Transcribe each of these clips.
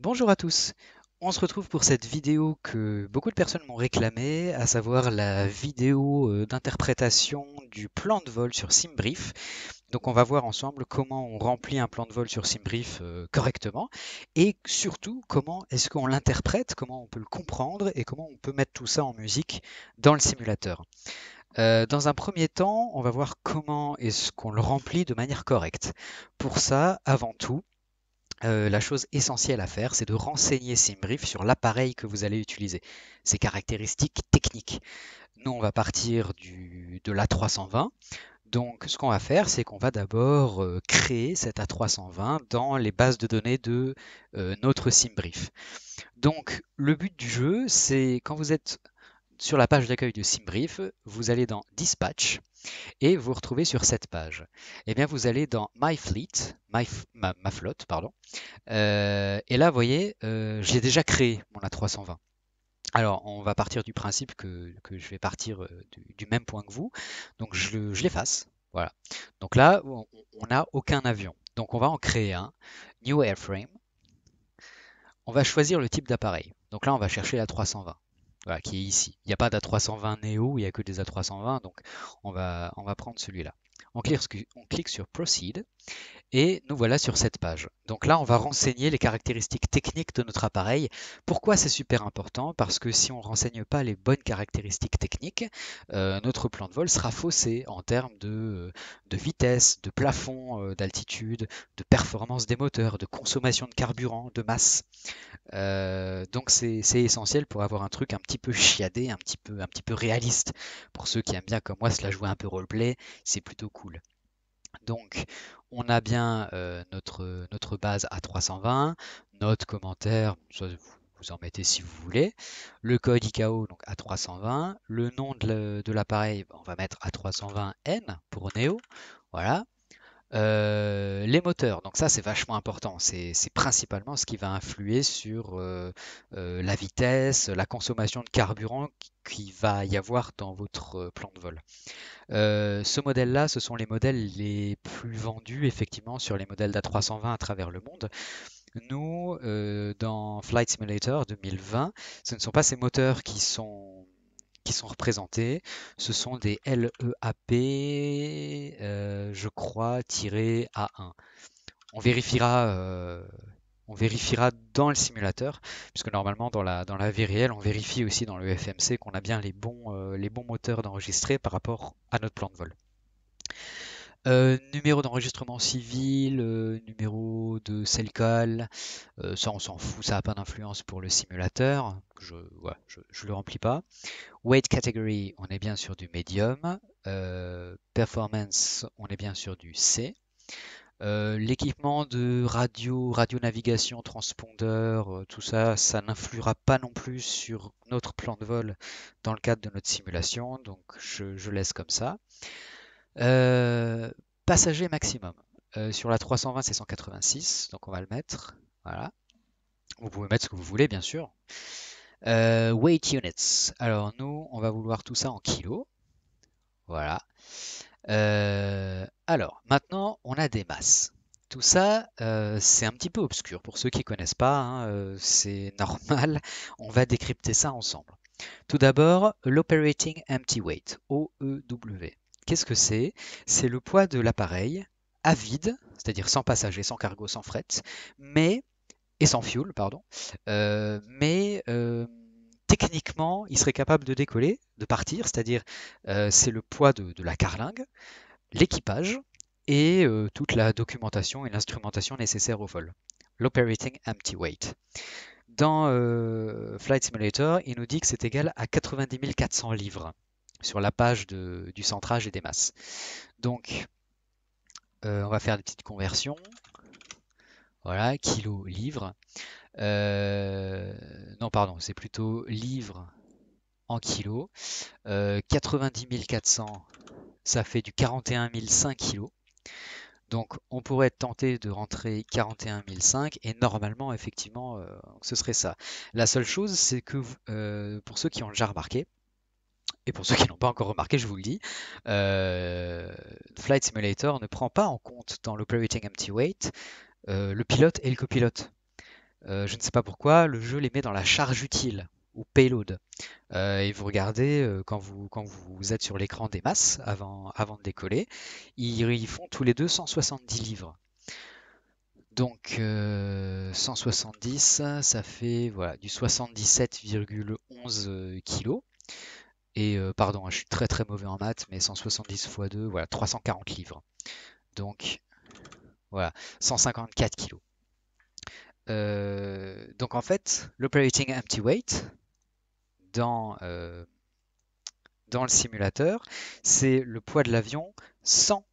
Bonjour à tous. On se retrouve pour cette vidéo que beaucoup de personnes m'ont réclamée, à savoir la vidéo euh, d'interprétation du plan de vol sur SimBrief. Donc on va voir ensemble comment on remplit un plan de vol sur SimBrief euh, correctement et surtout comment est-ce qu'on l'interprète, comment on peut le comprendre et comment on peut mettre tout ça en musique dans le simulateur. Euh, dans un premier temps, on va voir comment est-ce qu'on le remplit de manière correcte. Pour ça, avant tout, euh, la chose essentielle à faire, c'est de renseigner SimBrief sur l'appareil que vous allez utiliser, ses caractéristiques techniques. Nous, on va partir de l'A320. Donc, ce qu'on va faire, c'est qu'on va d'abord euh, créer cet A320 dans les bases de données de euh, notre SimBrief. Donc, le but du jeu, c'est quand vous êtes sur la page d'accueil de SimBrief, vous allez dans Dispatch et vous retrouvez sur cette page. Eh bien, vous allez dans My Fleet, ma, flotte, pardon. Euh, et là, vous voyez, euh, j'ai déjà créé mon A320. Alors, on va partir du principe que, je vais partir euh, du, même point que vous. Donc, je, je l'efface. Voilà. Donc là, on n'a aucun avion. Donc, on va en créer un. New Airframe. On va choisir le type d'appareil. Donc là, on va chercher la 320 voilà, qui est ici. Il n'y a pas d'A320 Neo, il n'y a que des A320, donc on va, on va prendre celui-là. on clique sur Proceed et nous voilà sur cette page. Donc là, on va renseigner les caractéristiques techniques de notre appareil. Pourquoi c'est super important Parce que si on ne renseigne pas les bonnes caractéristiques techniques, euh, notre plan de vol sera faussé en termes de, euh, vitesse, de plafond, euh, d'altitude, de performance des moteurs, de consommation de carburant, de masse. donc c'est essentiel pour avoir un truc un petit peu chiadé, un petit peu, un petit peu réaliste. Pour ceux qui aiment bien comme moi cela jouer un peu roleplay, c'est plutôt cool. Donc, on a bien euh, notre, base à 320, notre commentaire, vous, en mettez si vous voulez, le code ICAO donc à 320, le nom de l'appareil, bah, on va mettre à 320N pour Neo, voilà. Euh, les moteurs, donc ça c'est vachement important, c'est principalement ce qui va influer sur euh, euh, la vitesse, la consommation de carburant qu'il va y avoir dans votre plan de vol. ce modèle-là, ce sont les modèles les plus vendus effectivement sur les modèles d'A320 à travers le monde. Nous, dans Flight Simulator 2020, ce ne sont pas ces moteurs qui sont qui sont représentés. Ce sont des LEAP, euh, je crois, tirés à 1. On vérifiera, euh, on vérifiera dans le simulateur, puisque normalement dans la, dans la vie réelle, on vérifie aussi dans le FMC qu'on a bien les bons, euh, les bons moteurs d'enregistrer par rapport à notre plan de vol. Euh, numéro d'enregistrement civil, euh, numéro de selcal, euh, ça on s'en fout, ça n'a pas d'influence pour le simulateur, je ne je, le remplis pas. Weight category, on est bien sur du medium. performance, on est bien sur du C. L'équipement de radio, radio navigation, transpondeur, tout ça, ça n'influera pas non plus sur notre plan de vol dans le cadre de notre simulation, donc je, je laisse comme ça. Euh, passager maximum. Euh, sur la 320, c'est 186, donc on va le mettre. Voilà. Vous pouvez mettre ce que vous voulez, bien sûr. Euh, weight units. Alors nous, on va vouloir tout ça en kilos. Voilà. alors, maintenant, on a des masses. Tout ça, c'est un petit peu obscur pour ceux qui ne connaissent pas. Hein, c'est normal. On va décrypter ça ensemble. Tout d'abord, l'operating empty weight, OEW. Qu'est-ce que c'est C'est le poids de l'appareil à vide, c'est-à-dire sans passager, sans cargo, sans fret, mais et sans fuel, pardon. Euh, mais euh, techniquement, il serait capable de décoller, de partir, c'est-à-dire euh, c'est le poids de, la carlingue, l'équipage et toute la documentation et l'instrumentation nécessaire au vol. L'operating empty weight. Dans Flight Simulator, il nous dit que c'est égal à 90 400 livres sur la page du centrage et des masses. Donc, euh, on va faire des petites conversions. Voilà, kilo, livre. Euh, non, pardon, c'est plutôt livre en kilo. 90 euh, 400, ça fait du 41 500 kilos. Donc on pourrait être tenté de rentrer 41 500, et normalement effectivement ce serait ça. La seule chose c'est que pour ceux qui ont déjà remarqué, et pour ceux qui n'ont pas encore remarqué, je vous le dis, euh, Flight Simulator ne prend pas en compte dans l'Operating Empty Weight euh, le pilote et le copilote. Euh, je ne sais pas pourquoi, le jeu les met dans la charge utile ou payload. et vous regardez quand, vous, êtes sur l'écran des masses avant, de décoller, ils, font tous les deux 170 livres. Donc 170, ça fait du 77,11 kg. Et euh, pardon, hein, je suis très très mauvais en maths, mais 170 x 2, voilà, 340 livres. Donc voilà, 154 kilos. Euh, donc en fait, l'operating empty weight dans, euh, dans le simulateur, c'est le poids de l'avion sans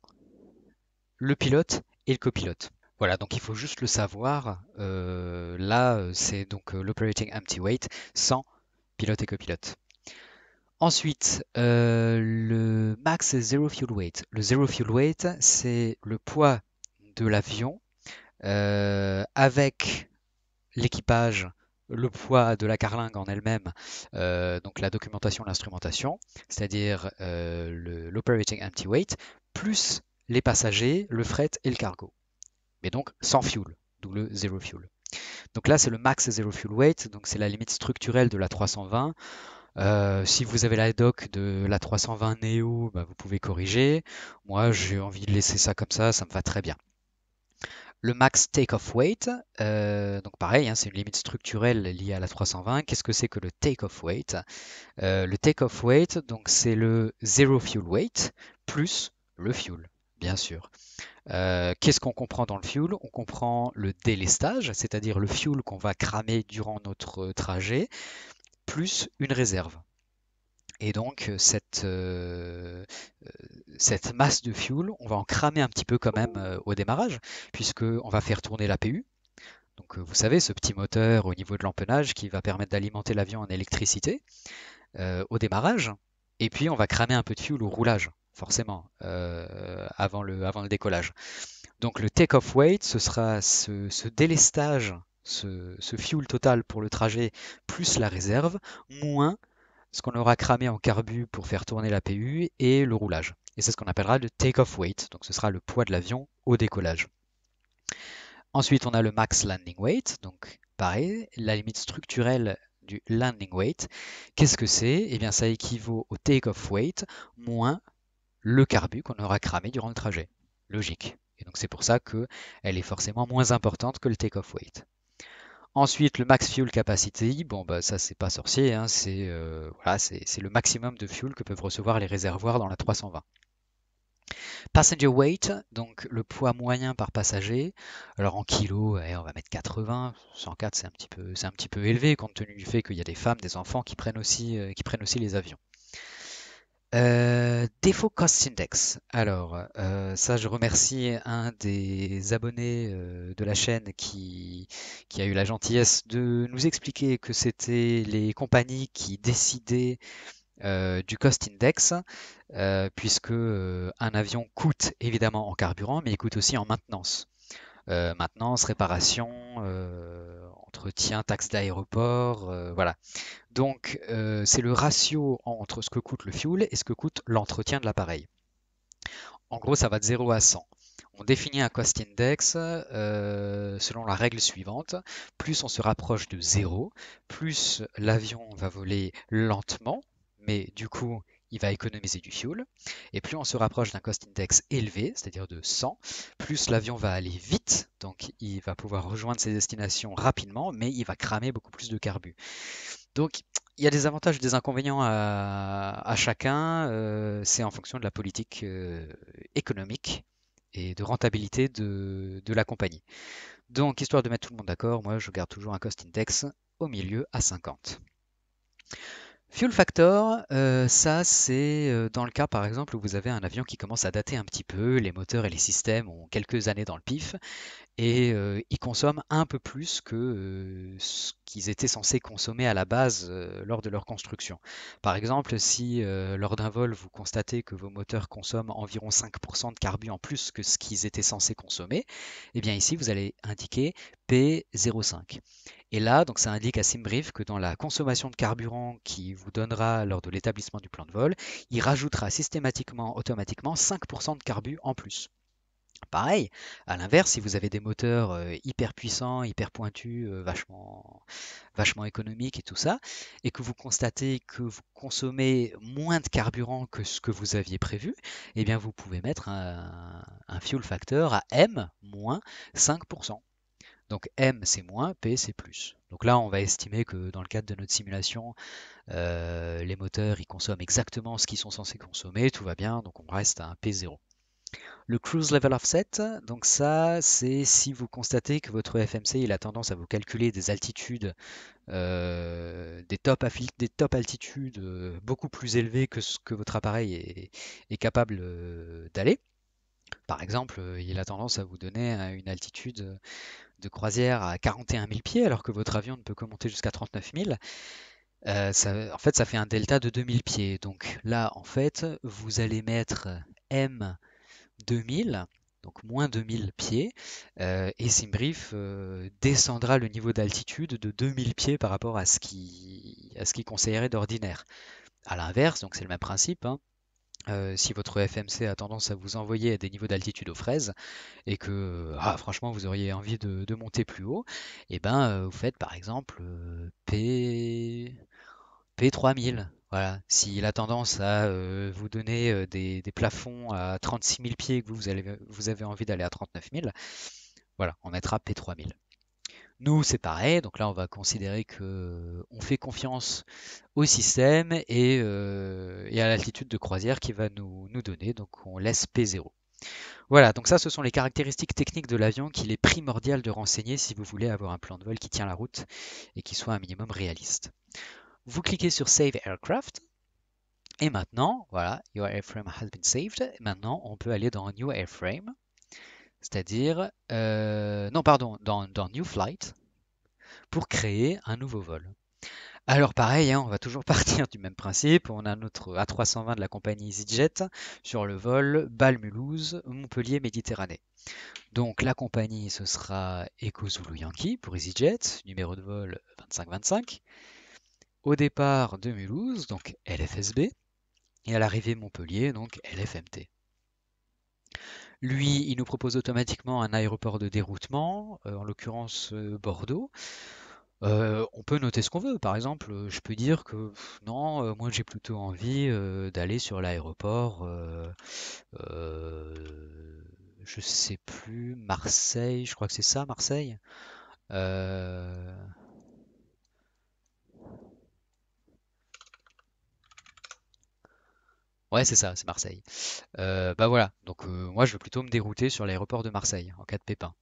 le pilote et le copilote. Voilà, donc il faut juste le savoir. là, c'est donc l'operating empty weight sans pilote et copilote. Ensuite, euh, le max zero fuel weight. Le zero fuel weight, c'est le poids de l'avion euh, avec l'équipage, le poids de la carlingue en elle-même, euh, donc la documentation, l'instrumentation, c'est-à-dire l'operating empty weight, plus les passagers, le fret et le cargo. Mais donc sans fuel, d'où le zero fuel. Donc là, c'est le max zero fuel weight, donc c'est la limite structurelle de la 320. Euh, si vous avez la doc de la 320 Neo, bah, vous pouvez corriger. Moi, j'ai envie de laisser ça comme ça, ça me va très bien. Le max take-off weight, euh, donc pareil, hein, c'est une limite structurelle liée à la 320. Qu'est-ce que c'est que le take-off weight euh, Le take-off weight, donc c'est le zero fuel weight plus le fuel, bien sûr. Qu'est-ce qu'on comprend dans le fuel On comprend le délestage, c'est-à-dire le fuel qu'on va cramer durant notre trajet, plus une réserve. Et donc, euh, cette, euh, euh, cette masse de fuel, on va en cramer un petit peu quand même au démarrage, puisqu'on va faire tourner l'APU. Donc, vous savez, ce petit moteur au niveau de l'empennage qui va permettre d'alimenter l'avion en électricité au démarrage. Et puis, on va cramer un peu de fuel au roulage, forcément, avant, le, avant le décollage. Donc, le take-off weight, ce sera ce délestage ce, fuel total pour le trajet plus la réserve, moins ce qu'on aura cramé en carbu pour faire tourner la PU et le roulage. Et c'est ce qu'on appellera le take-off weight, donc ce sera le poids de l'avion au décollage. Ensuite, on a le max landing weight, donc pareil, la limite structurelle du landing weight. Qu'est-ce que c'est Eh bien, ça équivaut au take-off weight moins le carbu qu'on aura cramé durant le trajet. Logique. Et donc, c'est pour ça qu'elle est forcément moins importante que le take-off weight. Ensuite, le max fuel capacity, bon, bah, ça, c'est pas sorcier, hein, euh, c'est le maximum de fuel que peuvent recevoir les réservoirs dans la 320. Passenger weight, donc le poids moyen par passager. Alors en kilos, on va mettre 80. 104, c'est un petit peu, c'est un petit peu élevé compte tenu du fait qu'il y a des femmes, des enfants qui prennent aussi, euh, qui prennent aussi les avions. Euh, défaut cost index. Alors, euh, ça, je remercie un des abonnés euh, de la chaîne qui, qui, a eu la gentillesse de nous expliquer que c'était les compagnies qui décidaient du cost index, puisque un avion coûte évidemment en carburant, mais il coûte aussi en maintenance. maintenance, réparation, entretien, taxes d'aéroport, euh, voilà. Donc euh, c'est le ratio entre ce que coûte le fuel et ce que coûte l'entretien de l'appareil. En gros, ça va de 0 à 100. On définit un cost index euh, selon la règle suivante. Plus on se rapproche de 0, plus l'avion va voler lentement, mais du coup, il va économiser du fuel. Et plus on se rapproche d'un cost index élevé, c'est-à-dire de 100, plus l'avion va aller vite, donc il va pouvoir rejoindre ses destinations rapidement, mais il va cramer beaucoup plus de carbu. Donc il y a des avantages et des inconvénients à, chacun, euh, c'est en fonction de la politique euh, économique et de rentabilité de la compagnie. Donc histoire de mettre tout le monde d'accord, moi je garde toujours un cost index au milieu à 50. Fuel factor, euh, ça c'est euh, dans le cas, par exemple, où vous avez un avion qui commence à dater un petit peu, les moteurs et les systèmes ont quelques années dans le pif et euh, ils consomment un peu plus que, ce qu'ils étaient censés consommer à la base, lors de leur construction. Par exemple, si, lors d'un vol, vous constatez que vos moteurs consomment environ 5 de carburant en plus que ce qu'ils étaient censés consommer, et eh bien ici vous allez indiquer P05. Et là, donc ça indique à Simbrief que dans la consommation de carburant qu'il vous donnera lors de l'établissement du plan de vol, il rajoutera systématiquement, automatiquement 5% de carbu en plus. Pareil, à l'inverse, si vous avez des moteurs euh, hyper puissants, hyper pointus, euh, vachement, vachement économiques et tout ça, et que vous constatez que vous consommez moins de carburant que ce que vous aviez prévu, eh bien vous pouvez mettre un fuel factor à M-5%. Donc M c'est moins, P c'est plus. Donc là, on va estimer que dans le cadre de notre simulation, euh, les moteurs ils consomment exactement ce qu'ils sont censés consommer, tout va bien, donc on reste à un P0. Le cruise level offset, donc ça, c'est si vous constatez que votre FMC il a tendance à vous calculer des altitudes, euh, des, top des top altitudes euh, beaucoup plus élevées que ce que votre appareil est capable d'aller. Par exemple, euh, il a tendance à vous donner euh, une altitude euh, de croisière à 41 000 pieds, alors que votre avion ne peut que monter jusqu'à 39 000. en fait, ça fait un delta de 2000 pieds. Donc là, en fait, vous allez mettre M 2000, donc moins 2000 pieds, et Simbrief descendra le niveau d'altitude de 2000 pieds par rapport à ce qui, à ce qu'il conseillerait d'ordinaire. À l'inverse, donc c'est le même principe, hein, euh, si votre FMC a tendance à vous envoyer à des niveaux d'altitude aux fraises et que ah, franchement vous auriez envie de, monter plus haut, et eh ben euh, vous faites par exemple euh, P... P3000. Voilà. S'il a tendance à vous donner des, plafonds à 36 000 pieds et que vous, vous avez envie d'aller à 39 000, voilà, on mettra P3000. Nous, c'est pareil. Donc là, on va considérer que euh, on fait confiance au système euh, et, à l'altitude de croisière qui va nous, nous donner. Donc on laisse P0. Voilà, donc ça, ce sont les caractéristiques techniques de l'avion qu'il est primordial de renseigner si vous voulez avoir un plan de vol qui tient la route et qui soit un minimum réaliste. Vous cliquez sur Save Aircraft. Et maintenant, voilà, Your airframe has been saved. Maintenant, on peut aller dans New airframe c'est-à-dire, euh, non, pardon, dans, New Flight, pour créer un nouveau vol. Alors pareil, hein, on va toujours partir du même principe. On a notre A320 de la compagnie EasyJet sur le vol Bal mulhouse Montpellier-Méditerranée. Donc la compagnie, ce sera Eco Zulu Yankee pour EasyJet, numéro de vol 2525. Au départ de Mulhouse, donc LFSB, et à l'arrivée Montpellier, donc LFMT. Lui, il nous propose automatiquement un aéroport de déroutement, euh, en l'occurrence euh, Bordeaux. Euh, on peut noter ce qu'on veut. Par exemple, je peux dire que non, moi j'ai plutôt envie d'aller sur l'aéroport, je sais plus, Marseille, je crois que c'est ça, Marseille. Ouais, c'est ça, c'est Marseille. Euh, bah voilà, donc euh, moi je vais plutôt me dérouter sur l'aéroport de Marseille en cas de pépin.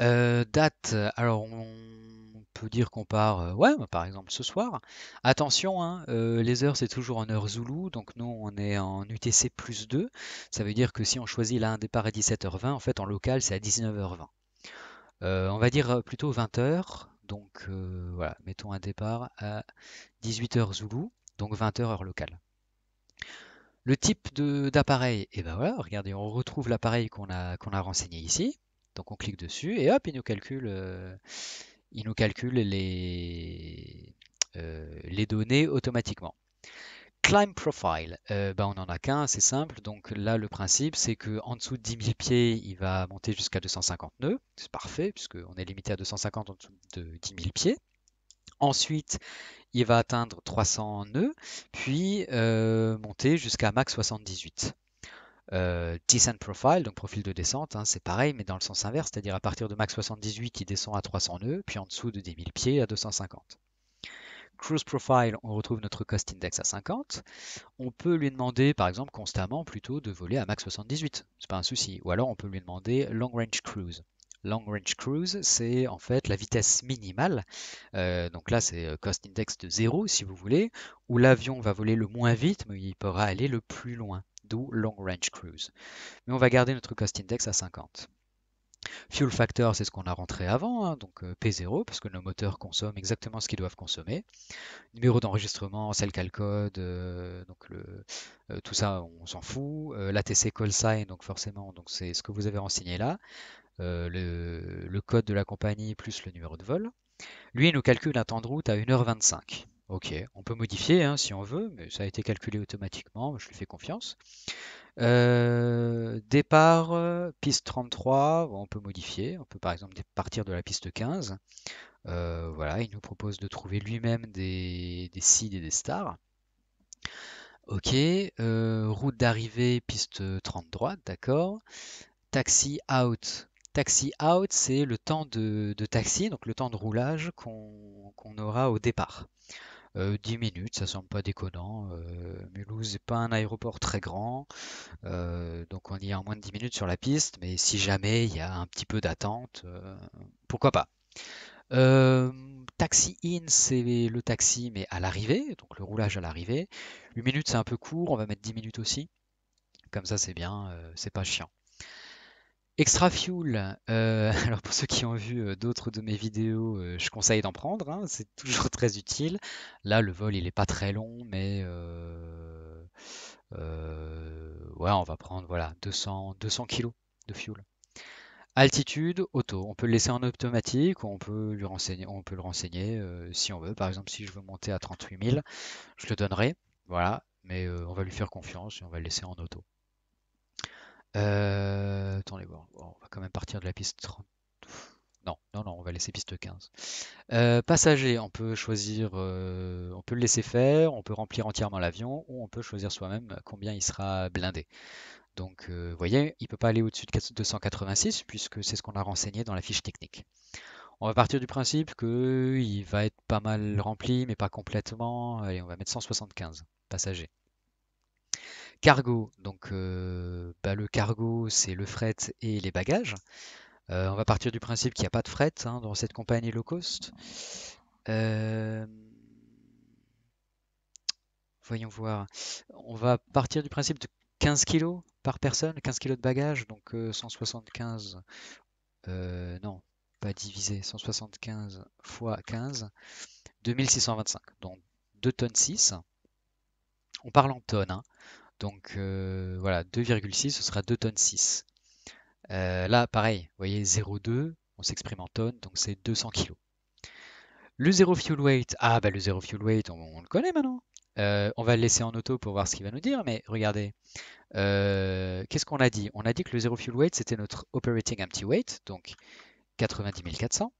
Euh, date, alors on peut dire qu'on part, ouais, bah, par exemple ce soir. Attention, hein, les heures c'est toujours en heure Zoulou, donc nous on est en UTC plus 2. Ça veut dire que si on choisit là un départ à 17h20, en fait en local c'est à 19h20. on va dire plutôt 20h, donc voilà, mettons un départ à 18h Zoulou, donc 20h heure locale. Le type d'appareil, et eh ben voilà, regardez, on retrouve l'appareil qu'on a, qu'on a renseigné ici. Donc on clique dessus et hop, il nous calcule, euh, il nous calcule les, euh, les données automatiquement. Climb Profile, euh, ben on n'en a qu'un, c'est simple. Donc là, le principe, c'est qu'en dessous de 10 000 pieds, il va monter jusqu'à 250 nœuds. C'est parfait, puisqu'on est limité à 250 en dessous de 10 000 pieds. Ensuite, il va atteindre 300 nœuds, puis euh, monter jusqu'à max 78. Euh, descent profile, donc profil de descente, hein, c'est pareil, mais dans le sens inverse, c'est-à-dire à partir de max 78, il descend à 300 nœuds, puis en dessous de 10 000 pieds à 250. Cruise profile, on retrouve notre cost index à 50. On peut lui demander, par exemple, constamment plutôt de voler à max 78, c'est pas un souci. Ou alors on peut lui demander long range cruise. Long Range Cruise, c'est en fait la vitesse minimale. Euh, donc là, c'est euh, cost index de 0, si vous voulez, où l'avion va voler le moins vite, mais il pourra aller le plus loin, d'où Long Range Cruise. Mais on va garder notre cost index à 50. Fuel factor, c'est ce qu'on a rentré avant, hein, donc euh, P0, parce que nos moteurs consomment exactement ce qu'ils doivent consommer. Numéro d'enregistrement, celle code, donc tout ça, on s'en fout. L'ATC call sign, donc forcément, donc c'est ce que vous avez renseigné là. Euh, le, code de la compagnie plus le numéro de vol. Lui, il nous calcule un temps de route à 1h25. Ok, on peut modifier hein, si on veut, mais ça a été calculé automatiquement, je lui fais confiance. Euh, départ, euh, piste 33, on peut modifier, on peut par exemple partir de la piste 15. voilà, il nous propose de trouver lui-même des, des seeds et des stars. Ok, route d'arrivée, piste 30 droite, d'accord. Taxi out, Taxi out, c'est le temps de, taxi, donc le temps de roulage qu'on aura au départ. 10 euh, minutes, ça semble pas déconnant. Euh, Mulhouse n'est pas un aéroport très grand, euh, donc on y est en moins de 10 minutes sur la piste, mais si jamais il y a un petit peu d'attente, pourquoi pas. taxi in, c'est le taxi, mais à l'arrivée, donc le roulage à l'arrivée. 8 minutes, c'est un peu court, on va mettre 10 minutes aussi. Comme ça, c'est bien, c'est pas chiant. Extra Fuel, euh, alors pour ceux qui ont vu, euh, d'autres de mes vidéos, euh, je conseille d'en prendre, hein, c'est toujours très utile. Là, le vol, il n'est pas très long, mais on va prendre, voilà, 200-200 kg de fuel. Altitude, auto, on peut le laisser en automatique, on peut lui renseigner on peut le renseigner, si on veut. Par exemple, si je veux monter à 38 000, je le donnerai, voilà, mais on va lui faire confiance et on va le laisser en auto. Euh, on va quand même partir de la piste 30. Non, non, non, on va laisser piste 15. Euh, passager, on peut choisir, euh, on peut le laisser faire, on peut remplir entièrement l'avion ou on peut choisir soi-même combien il sera blindé. Donc, vous voyez, il ne peut pas aller au-dessus de 286 puisque c'est ce qu'on a renseigné dans la fiche technique. On va partir du principe qu'il va être pas mal rempli, mais pas complètement. Allez, on va mettre 175 passagers. Cargo, donc euh, bah, le cargo, c'est le fret et les bagages. Euh, on va partir du principe qu'il n'y a pas de fret hein, dans cette compagnie low cost. Euh, voyons voir. On va partir du principe de 15 kg par personne, 15 kg de bagages, donc 175. non, pas divisé, 175 fois 15, 2625, donc 2 tonnes 6. On parle en tonnes. Hein. Donc euh, voilà, 2,6, ce sera 2 tonnes 6. Euh, là, pareil, vous voyez, 0,2, on s'exprime en tonnes, donc c'est 200 kg. Le 0 fuel weight, ah ben le 0 fuel weight, on, le connaît maintenant. Euh, on va le laisser en auto pour voir ce qu'il va nous dire, mais regardez, qu'est-ce qu'on a dit On a dit que le Zero fuel weight, c'était notre operating empty weight, donc 90 400.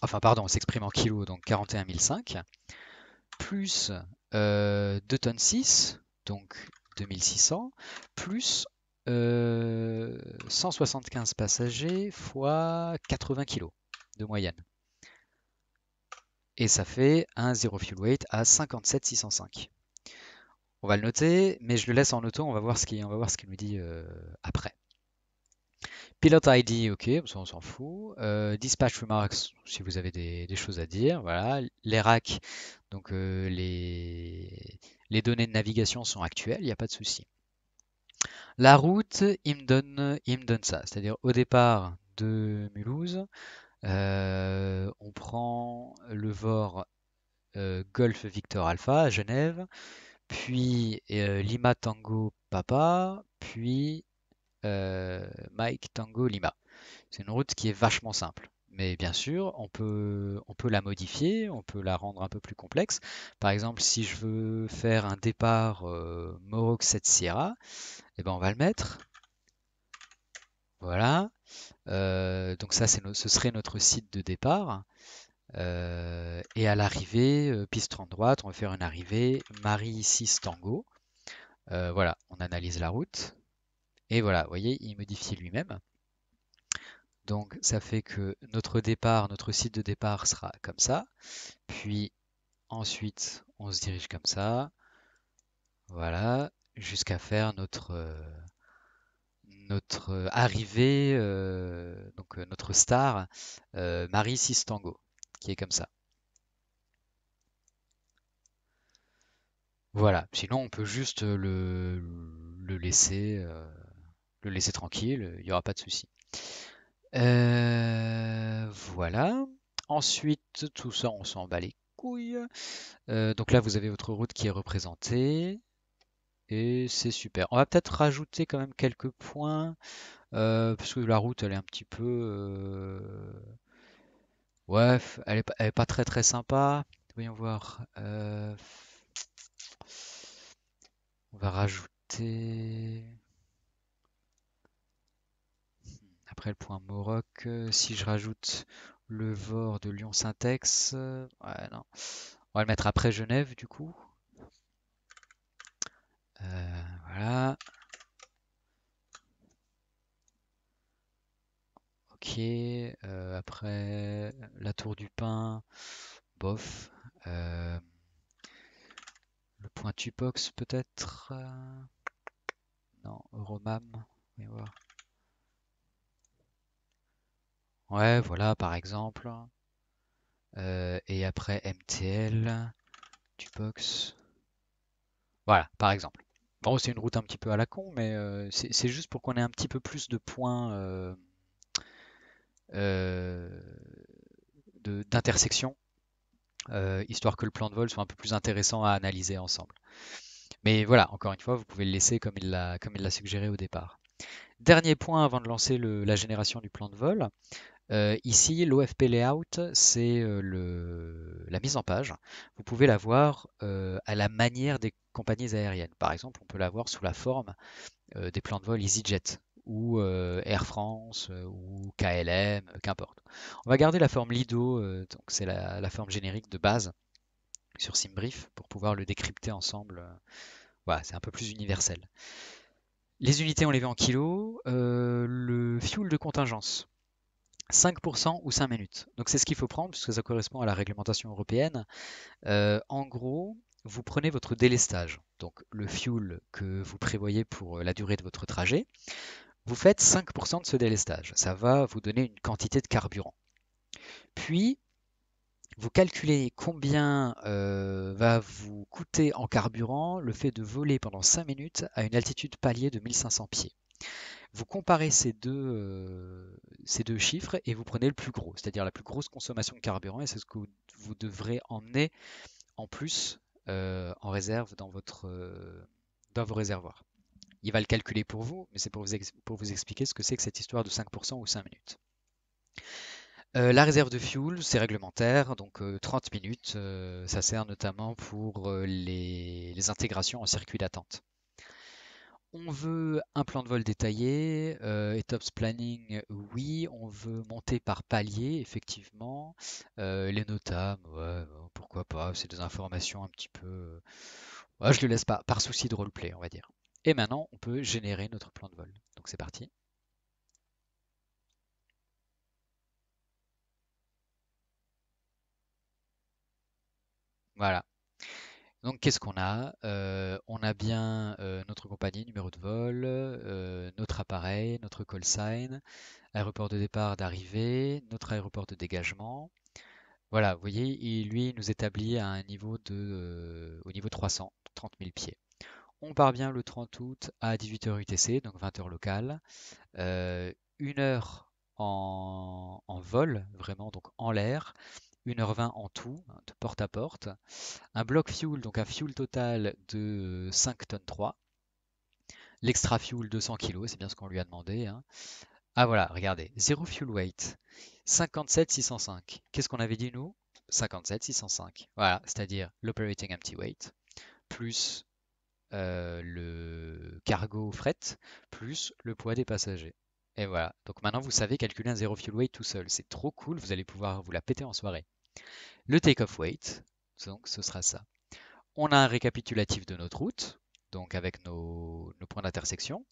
Enfin, pardon, on s'exprime en kilos, donc 41 500, plus 2 tonnes 6, donc 2600, plus 175 euh, passagers fois 80 kg de moyenne. Et ça fait un Zero fuel weight à 57605. On va le noter, mais je le laisse en auto, on va voir ce qu'il nous dit euh, après. Pilot ID, ok, on s'en fout. Euh, dispatch remarks, si vous avez des, choses à dire. Voilà. Les racks, donc les, les données de navigation sont actuelles, il n'y a pas de souci. La route, il me donne, ça. C'est-à-dire au départ de Mulhouse, euh, on prend le VOR euh, Golf Victor Alpha à Genève, puis euh, Lima Tango Papa, puis Mike Tango Lima. C'est une route qui est vachement simple. Mais bien sûr, on peut, on peut la modifier, on peut la rendre un peu plus complexe. Par exemple, si je veux faire un départ euh, Moroc Sierra, eh ben on va le mettre. Voilà. Euh, donc ça, ce serait notre site de départ. Euh, et à l'arrivée, piste 30 droite, on va faire une arrivée Marie 6 Tango. voilà, on analyse la route. Et voilà, vous voyez, il modifie lui-même. Donc ça fait que notre départ, notre site de départ sera comme ça. Puis ensuite, on se dirige comme ça. Voilà, jusqu'à faire notre euh, notre euh, arrivée, euh, donc notre star, Marie Sistango, qui est comme ça. Voilà, sinon on peut juste le, laisser, le laisser tranquille, il n'y aura pas de souci. Euh, voilà. Ensuite, tout ça, on s'en bat les couilles. Euh, donc là, vous avez votre route qui est représentée. Et c'est super. On va peut-être rajouter quand même quelques points. Euh, parce que la route, elle est un petit peu... Ouais, elle est, elle est, pas très très sympa. Voyons voir. On va rajouter... après le point Moroc. Euh, si je rajoute le Vor de Lyon-Syntex, euh, non. On va le mettre après Genève, du coup. Euh, voilà. Ok. après, la tour du Pain, bof. le point Tupox, peut-être Non, Euromam. On va voir. Ouais, voilà, par exemple. Euh, et après MTL, Tupox. Voilà, par exemple. Bon, c'est une route un petit peu à la con, mais euh, c'est juste pour qu'on ait un petit peu plus de points euh, d'intersection, histoire que le plan de vol soit un peu plus intéressant à analyser ensemble. Mais voilà, encore une fois, vous pouvez le laisser comme il l'a suggéré au départ. Dernier point avant de lancer la génération du plan de vol, euh, ici, l'OFP Layout, c'est euh, la mise en page. Vous pouvez la voir euh, à la manière des compagnies aériennes. Par exemple, on peut la voir sous la forme des plans de vol EasyJet ou Air France ou KLM, qu'importe. On va garder la forme Lido, donc c'est la, forme générique de base sur SimBrief pour pouvoir le décrypter ensemble. Voilà, c'est un peu plus universel. Les unités, on les met en kilos. le fuel de contingence. 5% ou 5 minutes. Donc c'est ce qu'il faut prendre, puisque ça correspond à la réglementation européenne. Euh, en gros, vous prenez votre délestage, donc le fuel que vous prévoyez pour euh, la durée de votre trajet. Vous faites 5% de ce délestage. Ça va vous donner une quantité de carburant. Puis, vous calculez combien euh, va vous coûter en carburant le fait de voler pendant 5 minutes à une altitude palier de 1500 pieds. Vous comparez ces deux, euh, ces deux chiffres et vous prenez le plus gros, c'est-à-dire la plus grosse consommation de carburant, et c'est ce que vous, devrez emmener en plus euh, en réserve dans, votre, euh, dans vos réservoirs. Il va le calculer pour vous, mais c'est pour vous, pour vous expliquer ce que c'est que cette histoire de 5% ou 5 minutes. la réserve de fuel, c'est réglementaire, donc 30 minutes, ça sert notamment pour les, intégrations en circuit d'attente. On veut un plan de vol détaillé, et euh, tops planning, oui. On veut monter par palier, effectivement. Euh, les notables, ouais, pourquoi pas. C'est des informations un petit peu. Euh, je ne le laisse pas, par souci de roleplay, on va dire. Et maintenant, on peut générer notre plan de vol. Donc c'est parti. Voilà. Donc, qu'est-ce qu'on a euh, On a bien euh, notre compagnie, numéro de vol, euh, notre appareil, notre call sign, aéroport de départ, d'arrivée, notre aéroport de dégagement. Voilà, vous voyez, il, lui, il nous établit à un niveau de, au niveau 300, 30 000 pieds. On part bien le 30 août à 18h UTC, donc 20h locale. une heure en, en vol, vraiment, donc en l'air. 1h20 en tout, hein, de porte à porte. Un bloc fuel, donc un fuel total de 5 euh, tonnes 3. L'extra fuel 200 kg, c'est bien ce qu'on lui a demandé. Hein. Ah voilà, regardez, 0 fuel weight, 57 605. Qu'est-ce qu'on avait dit nous 57 605. Voilà, c'est-à-dire l'operating empty weight plus euh, le cargo fret plus le poids des passagers. Et voilà. Donc maintenant, vous savez calculer un zéro fuel weight tout seul. C'est trop cool. Vous allez pouvoir vous la péter en soirée. Le take-off weight, donc ce sera ça. On a un récapitulatif de notre route, donc avec nos, points d'intersection.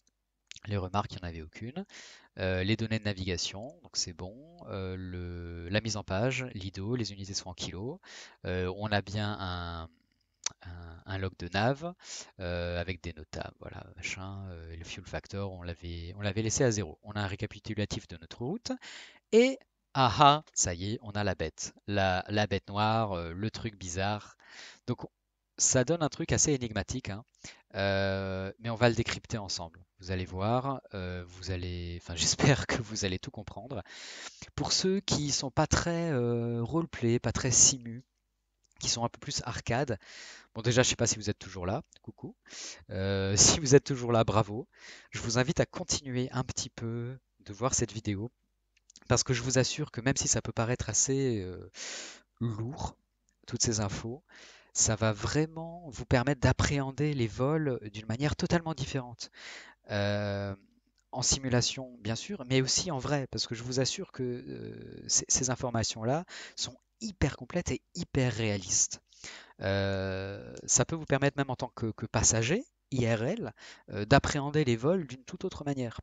Les remarques, il n'y en avait aucune. Euh, les données de navigation, donc c'est bon. Euh, la mise en page, l'IDO, les unités sont en kilos. Euh, on a bien un, un log de nav avec des notables, voilà, machin. le fuel factor, on l'avait laissé à zéro. On a un récapitulatif de notre route et ah ah, ça y est, on a la bête. La, bête noire, euh, le truc bizarre. Donc ça donne un truc assez énigmatique, hein. euh, mais on va le décrypter ensemble. Vous allez voir, euh, vous allez, enfin j'espère que vous allez tout comprendre. Pour ceux qui sont pas très roleplay, pas très simu, qui sont un peu plus arcade. Bon déjà, je sais pas si vous êtes toujours là, coucou. si vous êtes toujours là, bravo. Je vous invite à continuer un petit peu de voir cette vidéo parce que je vous assure que même si ça peut paraître assez lourd, toutes ces infos, ça va vraiment vous permettre d'appréhender les vols d'une manière totalement différente. en simulation, bien sûr, mais aussi en vrai, parce que je vous assure que ces informations-là sont hyper complètes et hyper réalistes. ça peut vous permettre même en tant que, que passager, IRL, d'appréhender les vols d'une toute autre manière.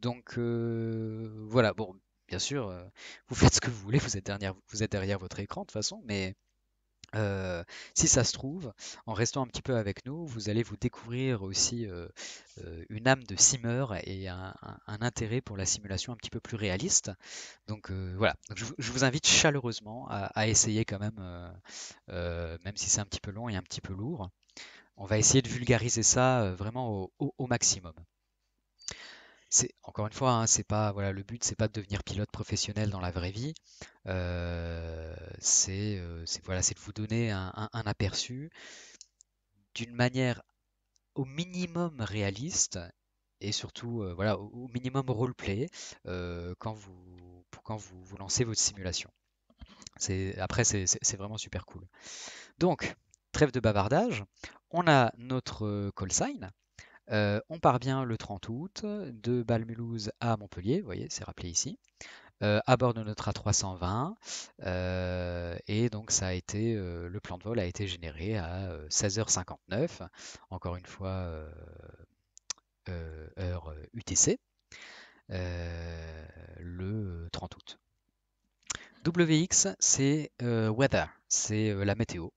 Donc voilà, bon, bien sûr, euh, vous faites ce que vous voulez, vous êtes, derrière, votre écran de toute façon, mais euh, si ça se trouve, en restant un petit peu avec nous, vous allez vous découvrir aussi euh, une âme de simmer et un, intérêt pour la simulation un petit peu plus réaliste. Donc voilà, je, vous invite chaleureusement à, essayer quand même, même si c'est un petit peu long et un petit peu lourd. On va essayer de vulgariser ça vraiment au maximum encore une fois, hein, c'est pas voilà, le but, c'est pas de devenir pilote professionnel dans la vraie vie. Euh, euh, c'est voilà, c'est de vous donner un, aperçu d'une manière au minimum réaliste et surtout euh, voilà au, minimum roleplay quand vous pour quand vous, vous lancez votre simulation. C'est après c'est vraiment super cool. Donc trêve de bavardage, on a notre call sign on part bien le 30 août de Balmulhouse à Montpellier, vous voyez, c'est rappelé ici, à bord de notre A320. et donc, ça a été, le plan de vol a été généré à 16h59, encore une fois, heure UTC, le 30 août. WX, c'est weather, c'est la météo.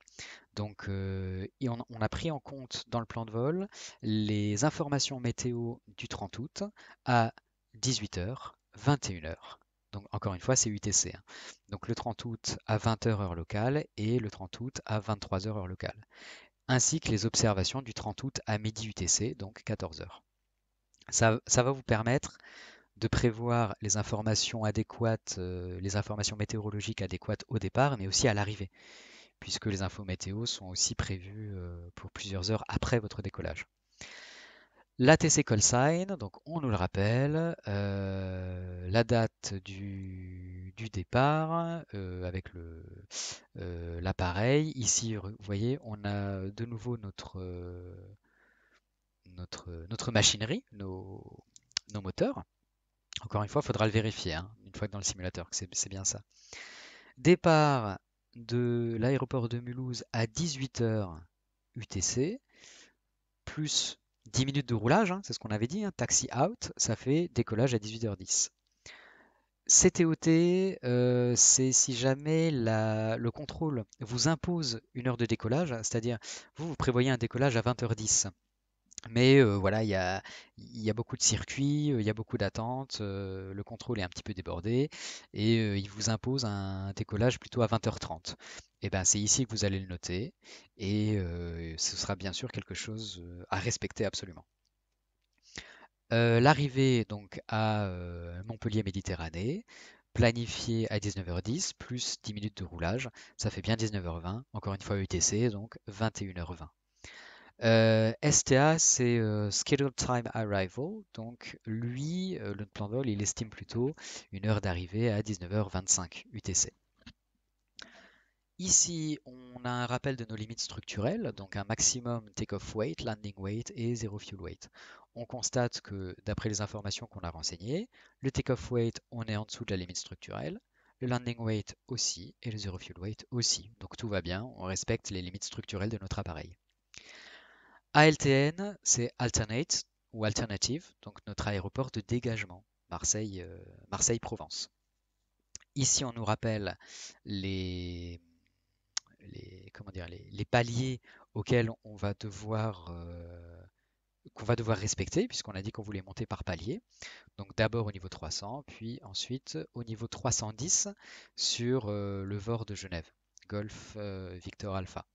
Donc, euh, on, a pris en compte dans le plan de vol les informations météo du 30 août à 18h, 21h. Donc, encore une fois, c'est UTC. Hein. Donc, le 30 août à 20h heure locale et le 30 août à 23h heure locale. Ainsi que les observations du 30 août à midi UTC, donc 14h. Ça, va vous permettre de prévoir les informations adéquates, euh, les informations météorologiques adéquates au départ, mais aussi à l'arrivée puisque les infos météo sont aussi prévues euh, pour plusieurs heures après votre décollage. L'ATC call sign, donc on nous le rappelle, euh, la date du, départ euh, avec l'appareil. Ici, vous voyez, on a de nouveau notre, machinerie, nos, moteurs. Encore une fois, il faudra le vérifier, hein, une fois que dans le simulateur, que c'est bien ça. Départ de l'aéroport de Mulhouse à 18h UTC, plus 10 minutes de roulage, hein, c'est ce qu'on avait dit, hein, taxi out, ça fait décollage à 18h10. CTOT, euh, c'est si jamais le contrôle vous impose une heure de décollage, c'est-à-dire vous, vous prévoyez un décollage à 20h10. Mais voilà, il y a, beaucoup de circuits, il y a beaucoup d'attentes, le contrôle est un petit peu débordé et il vous impose un décollage plutôt à 20h30. Et eh ben c'est ici que vous allez le noter et ce sera bien sûr quelque chose à respecter absolument. L'arrivée donc à Montpellier Méditerranée, planifiée à 19h10 plus 10 minutes de roulage, ça fait bien 19h20, encore une fois UTC, e donc 21h20. Euh, STA, c'est euh, Scheduled Time Arrival. Donc, lui, euh, le plan vol, il estime plutôt une heure d'arrivée à 19h25 UTC. Ici, on a un rappel de nos limites structurelles, donc un maximum take-off weight, landing weight et zero fuel weight. On constate que, d'après les informations qu'on a renseignées, le take-off weight, on est en dessous de la limite structurelle, le landing weight aussi, et le zero fuel weight aussi. Donc tout va bien, on respecte les limites structurelles de notre appareil. ALTN, c'est Alternate ou Alternative, donc notre aéroport de dégagement, Marseille, euh, Marseille-Provence. Ici, on nous rappelle les, les comment dire, les, paliers auxquels on va devoir, euh, qu'on va devoir respecter, puisqu'on a dit qu'on voulait monter par palier. Donc d'abord au niveau 300, puis ensuite au niveau 310 sur euh, le VOR de Genève, Golf Victor Alpha.